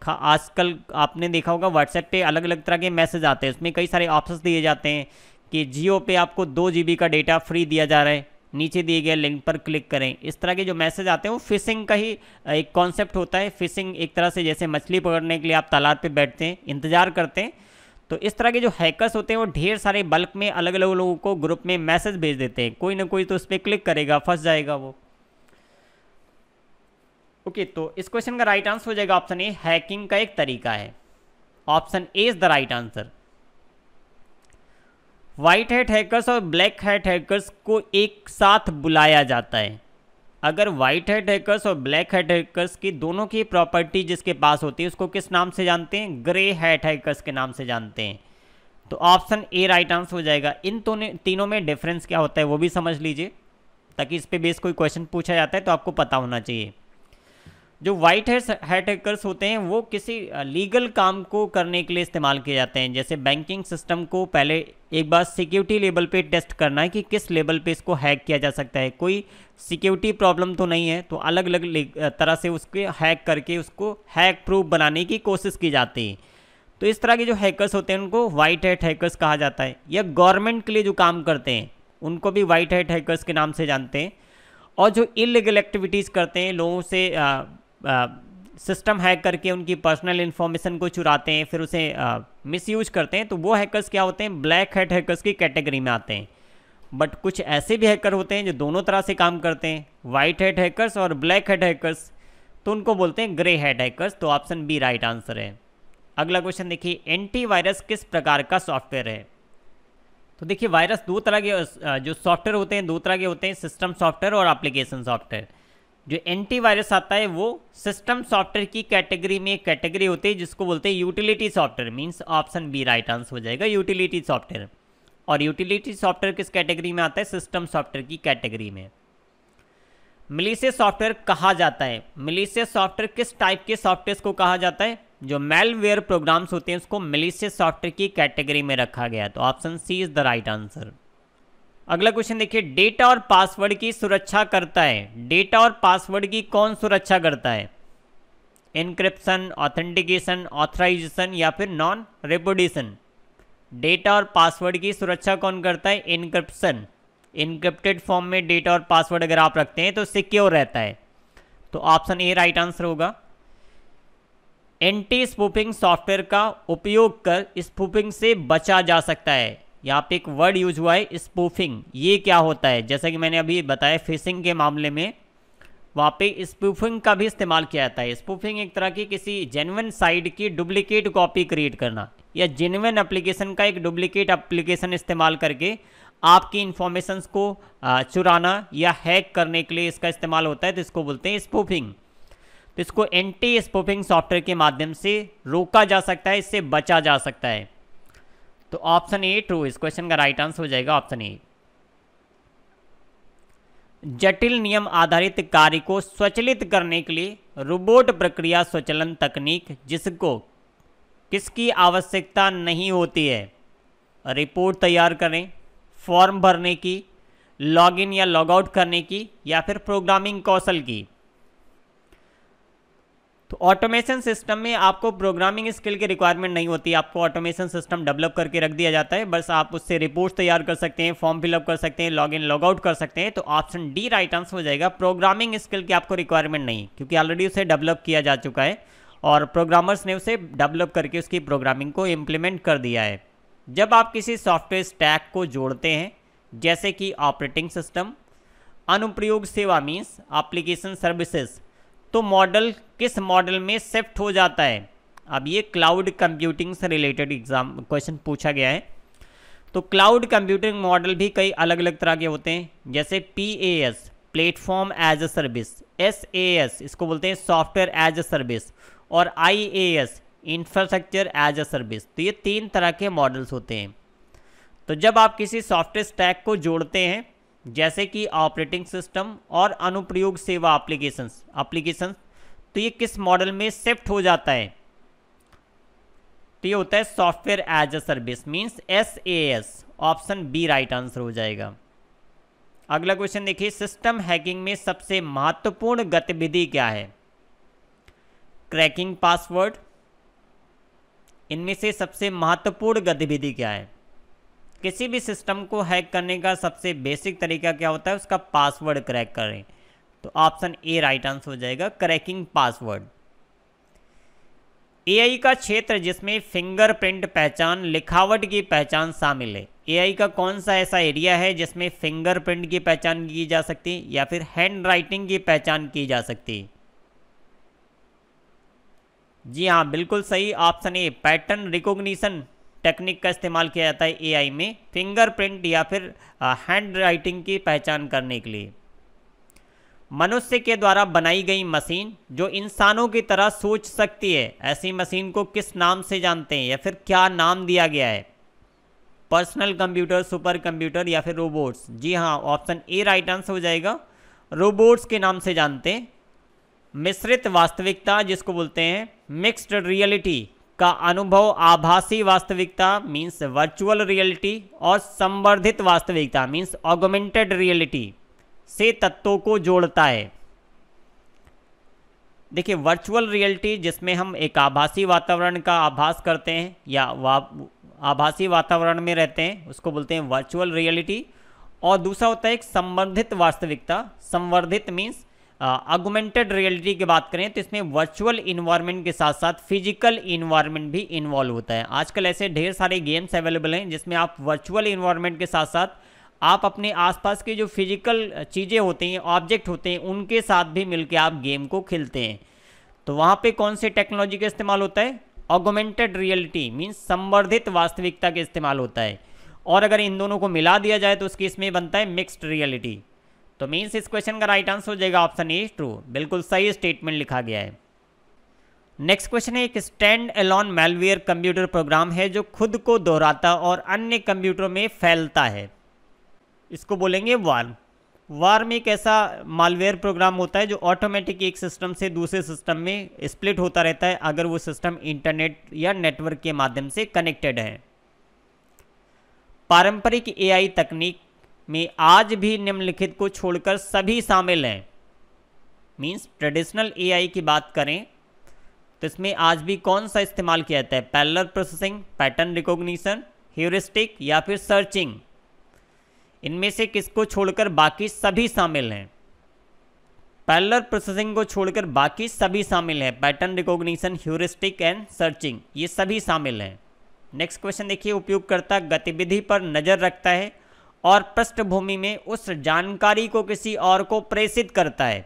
Speaker 1: आजकल आपने देखा होगा व्हाट्सएप पे अलग अलग तरह के मैसेज आते हैं उसमें कई सारे ऑप्शंस दिए जाते हैं कि जियो पे आपको दो जी का डेटा फ्री दिया जा रहा है नीचे दिए गए लिंक पर क्लिक करें इस तरह के जो मैसेज आते हैं वो फिशिंग का ही एक कॉन्सेप्ट होता है फिशिंग एक तरह से जैसे मछली पकड़ने के लिए आप तालाब पे बैठते हैं इंतज़ार करते हैं तो इस तरह के जो हैकर्स होते हैं वो ढेर सारे बल्क में अलग अलग लोगों को ग्रुप में मैसेज भेज देते हैं कोई ना कोई तो उस पर क्लिक करेगा फंस जाएगा वो ओके तो इस क्वेश्चन का राइट आंसर हो जाएगा ऑप्शन ए हैकिंग का एक तरीका है option A is the right answer white hat hackers और ब्लैक हैट हैकर्स को एक साथ बुलाया जाता है अगर वाइट हेड हैकर्स और ब्लैक हेड हैकर्स की दोनों की प्रॉपर्टी जिसके पास होती है उसको किस नाम से जानते हैं ग्रे हैट हैकर्स के नाम से जानते हैं तो ऑप्शन ए राइट आंसर हो जाएगा इन दोनों तीनों में डिफरेंस क्या होता है वो भी समझ लीजिए ताकि इस पर बेस कोई क्वेश्चन पूछा जाता है तो आपको पता होना चाहिए जो वाइट हैट हैकर्स होते हैं वो किसी लीगल काम को करने के लिए इस्तेमाल किए जाते हैं जैसे बैंकिंग सिस्टम को पहले एक बार सिक्योरिटी लेवल पे टेस्ट करना है कि किस लेवल पे इसको हैक किया जा सकता है कोई सिक्योरिटी प्रॉब्लम तो नहीं है तो अलग अलग तरह से उसके हैक करके उसको हैक प्रूफ बनाने की कोशिश की जाती है तो इस तरह के जो हैकर्स होते हैं उनको वाइट हैट हैकर्स कहा जाता है या गवर्नमेंट के लिए जो काम करते हैं उनको भी वाइट हैट हैकर्स के नाम से जानते हैं और जो इलीगल एक्टिविटीज़ करते हैं लोगों से सिस्टम हैक करके उनकी पर्सनल इन्फॉर्मेशन को चुराते हैं फिर उसे मिसयूज करते हैं तो वो हैकर्स क्या होते हैं ब्लैक हेड हैकर्स की कैटेगरी में आते हैं बट कुछ ऐसे भी हैकर होते हैं जो दोनों तरह से काम करते हैं वाइट हेड हैकर्स और ब्लैक हेड हैकर्स तो उनको बोलते हैं ग्रे हेड हैकर्स तो ऑप्शन बी राइट आंसर है अगला क्वेश्चन देखिए एंटीवायरस किस प्रकार का सॉफ्टवेयर है तो देखिए वायरस दो तरह के जो सॉफ्टवेयर होते हैं दो तरह के होते हैं सिस्टम सॉफ्टवेयर और एप्लीकेशन सॉफ्टवेयर जो एंटीवायरस आता है वो सिस्टम सॉफ्टवेयर की कैटेगरी में एक कैटेगरी होती है जिसको बोलते हैं utility software means option B right answer हो जाएगा यूटिलिटी सॉफ्टवेयर और यूटिलिटी सॉफ्टवेयर किस कैटेगरी में आता है सिस्टम सॉफ्टवेयर की कैटेगरी में मिलीशियस सॉफ्टवेयर कहा जाता है मिलीशियस सॉफ्टवेयर किस टाइप के सॉफ्टवेयर को कहा जाता है जो मेलवेयर प्रोग्राम्स होते हैं उसको मिलीशियस सॉफ्टवेयर की कैटेगरी में रखा गया तो option C is the right answer अगला क्वेश्चन देखिए डेटा और पासवर्ड की सुरक्षा करता है डेटा और पासवर्ड की कौन सुरक्षा करता है इनक्रिप्शन ऑथेंटिकेशन ऑथराइजेशन या फिर नॉन रेपोडिशन डेटा और पासवर्ड की सुरक्षा कौन करता है इनक्रिप्शन इनक्रिप्टेड फॉर्म में डेटा और पासवर्ड अगर आप रखते हैं तो सिक्योर रहता है तो ऑप्शन ए राइट आंसर होगा एंटी स्पूपिंग सॉफ्टवेयर का उपयोग कर स्पूपिंग से बचा जा सकता है यहाँ पे एक वर्ड यूज हुआ है स्पूफिंग ये क्या होता है जैसा कि मैंने अभी बताया फिशिंग के मामले में वहाँ पे स्पूफिंग का भी इस्तेमाल किया जाता है स्पूफिंग एक तरह की किसी जेनवन साइड की डुप्लीकेट कॉपी क्रिएट करना या जेनवन एप्लीकेशन का एक डुप्लीकेट एप्लीकेशन इस्तेमाल करके आपकी इन्फॉर्मेशन को चुराना या हैक करने के लिए इसका इस्तेमाल होता है तो इसको बोलते हैं स्पूफिंग तो इसको एंटी स्पूफिंग सॉफ्टवेयर के माध्यम से रोका जा सकता है इससे बचा जा सकता है तो ऑप्शन ए ट्रू इस क्वेश्चन का राइट आंसर हो जाएगा ऑप्शन ए जटिल नियम आधारित कार्य को स्वचलित करने के लिए रोबोट प्रक्रिया स्वचलन तकनीक जिसको किसकी आवश्यकता नहीं होती है रिपोर्ट तैयार करें फॉर्म भरने की लॉगिन या लॉगआउट करने की या फिर प्रोग्रामिंग कौशल की तो ऑटोमेशन सिस्टम में आपको प्रोग्रामिंग स्किल की रिक्वायरमेंट नहीं होती आपको ऑटोमेशन सिस्टम डेवलप करके रख दिया जाता है बस आप उससे रिपोर्ट तैयार कर सकते हैं फॉर्म फिलअप कर सकते हैं लॉग इन लॉग आउट कर सकते हैं तो ऑप्शन डी राइट आंसर हो जाएगा प्रोग्रामिंग स्किल की आपको रिक्वायरमेंट नहीं क्योंकि ऑलरेडी उसे डेवलप किया जा चुका है और प्रोग्रामर्स ने उसे डेवलप करके उसकी प्रोग्रामिंग को इम्प्लीमेंट कर दिया है जब आप किसी सॉफ्टवेयर स्टैक को जोड़ते हैं जैसे कि ऑपरेटिंग सिस्टम अनुप्रयोग सेवा मीन्स एप्लीकेशन सर्विसेज तो मॉडल किस मॉडल में शिफ्ट हो जाता है अब ये क्लाउड कंप्यूटिंग से रिलेटेड एग्जाम क्वेश्चन पूछा गया है तो क्लाउड कंप्यूटिंग मॉडल भी कई अलग अलग तरह के होते हैं जैसे P A S platform as a service S A S इसको बोलते हैं सॉफ्टवेयर एज अ सर्विस और I A S infrastructure as a service तो ये तीन तरह के मॉडल्स होते हैं तो जब आप किसी सॉफ्टवेयर स्टैक को जोड़ते हैं जैसे कि ऑपरेटिंग सिस्टम और अनुप्रयोग सेवा एप्लीकेशंस एप्लीकेशंस तो ये किस मॉडल में शिफ्ट हो जाता है तो ये होता है software as a service means S A S option B right answer हो जाएगा अगला क्वेश्चन देखिए सिस्टम हैकिंग में सबसे महत्वपूर्ण गतिविधि क्या है क्रैकिंग पासवर्ड इनमें से सबसे महत्वपूर्ण गतिविधि क्या है किसी भी सिस्टम को हैक करने का सबसे बेसिक तरीका क्या होता है उसका पासवर्ड क्रैक करें तो ऑप्शन ए राइट आंसर हो जाएगा क्रैकिंग पासवर्ड एआई का क्षेत्र जिसमें फिंगरप्रिंट पहचान लिखावट की पहचान शामिल है एआई का कौन सा ऐसा एरिया है जिसमें फिंगरप्रिंट की पहचान की जा सकती है या फिर हैंड राइटिंग की पहचान की जा सकती जी हाँ बिल्कुल सही option A pattern recognition technique का इस्तेमाल किया जाता है एआई में फिंगरप्रिंट या फिर हैंड राइटिंग की पहचान करने के लिए मनुष्य के द्वारा बनाई गई मशीन जो इंसानों की तरह सोच सकती है ऐसी मशीन को किस नाम से जानते हैं या फिर क्या नाम दिया गया है पर्सनल कंप्यूटर सुपर कंप्यूटर या फिर रोबोट्स जी हाँ ऑप्शन ए राइट आंसर हो जाएगा रोबोट्स के नाम से जानते हैं मिश्रित वास्तविकता जिसको बोलते हैं मिक्स्ड रियलिटी का अनुभव आभासी वास्तविकता मीन्स वर्चुअल रियलिटी और संवर्धित वास्तविकता मीन्स ऑगोमेंटेड रियलिटी से तत्वों को जोड़ता है देखिए वर्चुअल रियलिटी जिसमें हम एक आभासी वातावरण का आभास करते हैं या वा, आभासी वातावरण में रहते हैं उसको बोलते हैं वर्चुअल रियलिटी और दूसरा होता है एक संवर्धित वास्तविकता संवर्धित मीन्स आगुमेंटेड रियलिटी की बात करें तो इसमें वर्चुअल इन्वायरमेंट के साथ साथ फिजिकल इन्वायरमेंट भी इन्वॉल्व होता है आजकल ऐसे ढेर सारे गेम्स अवेलेबल हैं जिसमें आप वर्चुअल इन्वायरमेंट के साथ साथ आप अपने आसपास के जो फिजिकल चीज़ें होती हैं ऑब्जेक्ट होते हैं उनके साथ भी मिलकर आप गेम को खेलते हैं तो वहाँ पर कौन से टेक्नोलॉजी का इस्तेमाल होता है ऑगोमेंटेड रियलिटी मीन्स संवर्धित वास्तविकता का इस्तेमाल होता है और अगर इन दोनों को मिला दिया जाए तो उसकी इसमें बनता है मिक्स्ड रियलिटी तो मीन्स इस क्वेश्चन का राइट आंसर हो जाएगा ऑप्शन ए ट्रू बिल्कुल सही स्टेटमेंट लिखा गया है नेक्स्ट क्वेश्चन है एक stand alone malware computer program है जो खुद को दोहराता और अन्य कंप्यूटरों में फैलता है इसको बोलेंगे वार्म वार्म एक ऐसा मालवेयर प्रोग्राम होता है जो ऑटोमेटिक एक सिस्टम से दूसरे सिस्टम में स्प्लिट होता रहता है अगर वो सिस्टम इंटरनेट या नेटवर्क के माध्यम से कनेक्टेड है पारंपरिक एआई तकनीक में आज भी निम्नलिखित को छोड़कर सभी शामिल हैं मीन्स ट्रेडिशनल एआई की बात करें तो इसमें आज भी कौन सा इस्तेमाल किया जाता है parallel processing pattern recognition heuristic या फिर सर्चिंग इनमें से किसको छोड़कर बाकी सभी शामिल हैं पैलर प्रोसेसिंग को छोड़कर बाकी सभी शामिल हैं pattern recognition heuristic and searching ये सभी शामिल हैं नेक्स्ट क्वेश्चन देखिए उपयोगकर्ता गतिविधि पर नज़र रखता है और पृष्ठभूमि में उस जानकारी को किसी और को प्रेषित करता है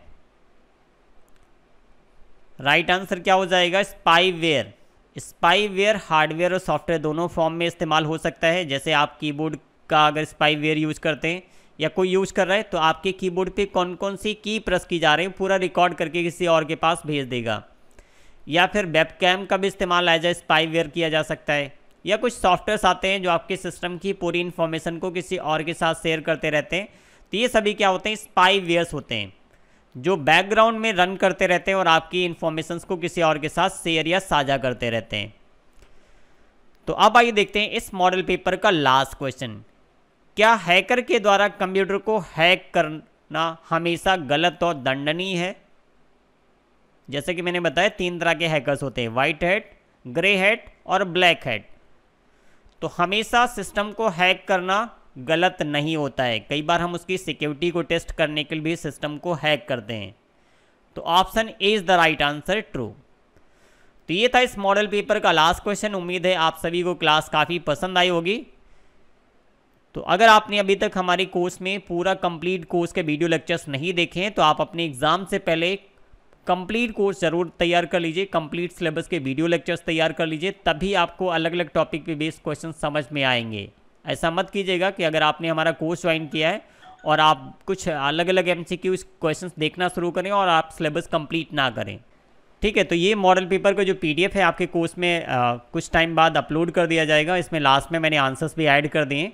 Speaker 1: राइट right आंसर क्या हो जाएगा स्पाईवेयर स्पाईवेयर हार्डवेयर और सॉफ्टवेयर दोनों फॉर्म में इस्तेमाल हो सकता है जैसे आप कीबोर्ड का अगर स्पाईवेयर यूज करते हैं या कोई यूज कर रहा है तो आपके कीबोर्ड पे कौन कौन सी की प्रेस की जा रही है पूरा रिकॉर्ड करके किसी और के पास भेज देगा या फिर वेबकैम का भी इस्तेमाल एज ए स्पाईवेयर किया जा सकता है या कुछ सॉफ्टवेयर्स आते हैं जो आपके सिस्टम की पूरी इन्फॉर्मेशन को किसी और के साथ शेयर करते रहते हैं तो ये सभी क्या होते हैं स्पाईवेयर्स होते हैं जो बैकग्राउंड में रन करते रहते हैं और आपकी इन्फॉर्मेशन को किसी और के साथ शेयर या साझा करते रहते हैं तो अब आइए देखते हैं इस मॉडल पेपर का लास्ट क्वेश्चन क्या हैकर के द्वारा कंप्यूटर को हैक करना हमेशा गलत और दंडनीय है जैसे कि मैंने बताया तीन तरह के हैकर्स होते हैं वाइट हैट ग्रे हैट और ब्लैक हैट तो हमेशा सिस्टम को हैक करना गलत नहीं होता है कई बार हम उसकी सिक्योरिटी को टेस्ट करने के लिए भी सिस्टम को हैक करते हैं तो option A is the right answer true तो ये था इस मॉडल पेपर का लास्ट क्वेश्चन उम्मीद है आप सभी को क्लास काफ़ी पसंद आई होगी तो अगर आपने अभी तक हमारे कोर्स में पूरा कंप्लीट कोर्स के वीडियो लेक्चर्स नहीं देखे हैं तो आप अपने एग्ज़ाम से पहले कंप्लीट कोर्स जरूर तैयार कर लीजिए कंप्लीट सिलेबस के वीडियो लेक्चर्स तैयार कर लीजिए तभी आपको अलग अलग टॉपिक पे बेस्ड क्वेश्चन समझ में आएंगे ऐसा मत कीजिएगा कि अगर आपने हमारा कोर्स ज्वाइन किया है और आप कुछ अलग अलग एम सी क्वेश्चन देखना शुरू करें और आप सिलेबस कम्प्लीट ना करें ठीक है तो ये मॉडल पेपर का जो पीडीएफ है आपके कोर्स में आ, कुछ टाइम बाद अपलोड कर दिया जाएगा इसमें लास्ट में मैंने आंसर्स भी ऐड कर दिए हैं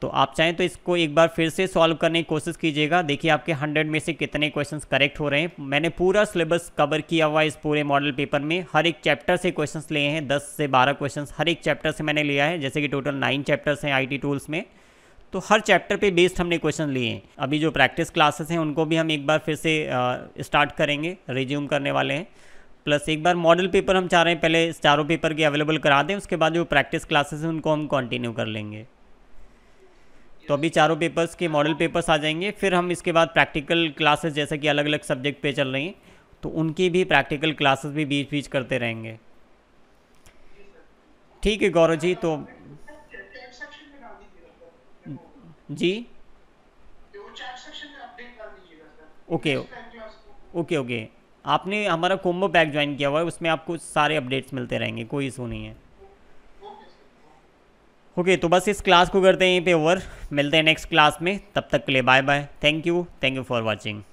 Speaker 1: तो आप चाहें तो इसको एक बार फिर से सॉल्व करने की कोशिश कीजिएगा देखिए आपके हंड्रेड में से कितने क्वेश्चंस करेक्ट हो रहे हैं मैंने पूरा सिलेबस कवर किया हुआ है इस पूरे मॉडल पेपर में हर एक चैप्टर से क्वेश्चंस लिए हैं दस से बारह क्वेश्चंस हर एक चैप्टर से मैंने लिया है जैसे कि टोटल नाइन चैप्टर्स हैं आई टूल्स में तो हर चैप्टर पर बेस्ड हमने क्वेश्चन लिए हैं अभी जो प्रैक्टिस क्लासेस हैं उनको भी हम एक बार फिर से स्टार्ट करेंगे रिज्यूम करने वाले हैं प्लस एक बार मॉडल पेपर हम चाह रहे हैं पहले चारों पेपर के अवेलेबल करा दें उसके बाद जो प्रैक्टिस क्लासेस हैं उनको हम कंटिन्यू कर लेंगे तो अभी चारों पेपर्स के मॉडल पेपर्स आ जाएंगे फिर हम इसके बाद प्रैक्टिकल क्लासेस जैसे कि अलग अलग सब्जेक्ट पे चल रही हैं तो उनकी भी प्रैक्टिकल क्लासेस भी बीच बीच करते रहेंगे ठीक है गौरव जी तो जी ओके ओके ओके आपने हमारा कोम्बो पैक ज्वाइन किया हुआ है उसमें आपको सारे अपडेट्स मिलते रहेंगे कोई इशू नहीं है ओके तो बस इस क्लास को करते हैं यहीं पे ओवर मिलते हैं नेक्स्ट क्लास में तब तक के लिए bye bye thank you thank you for watching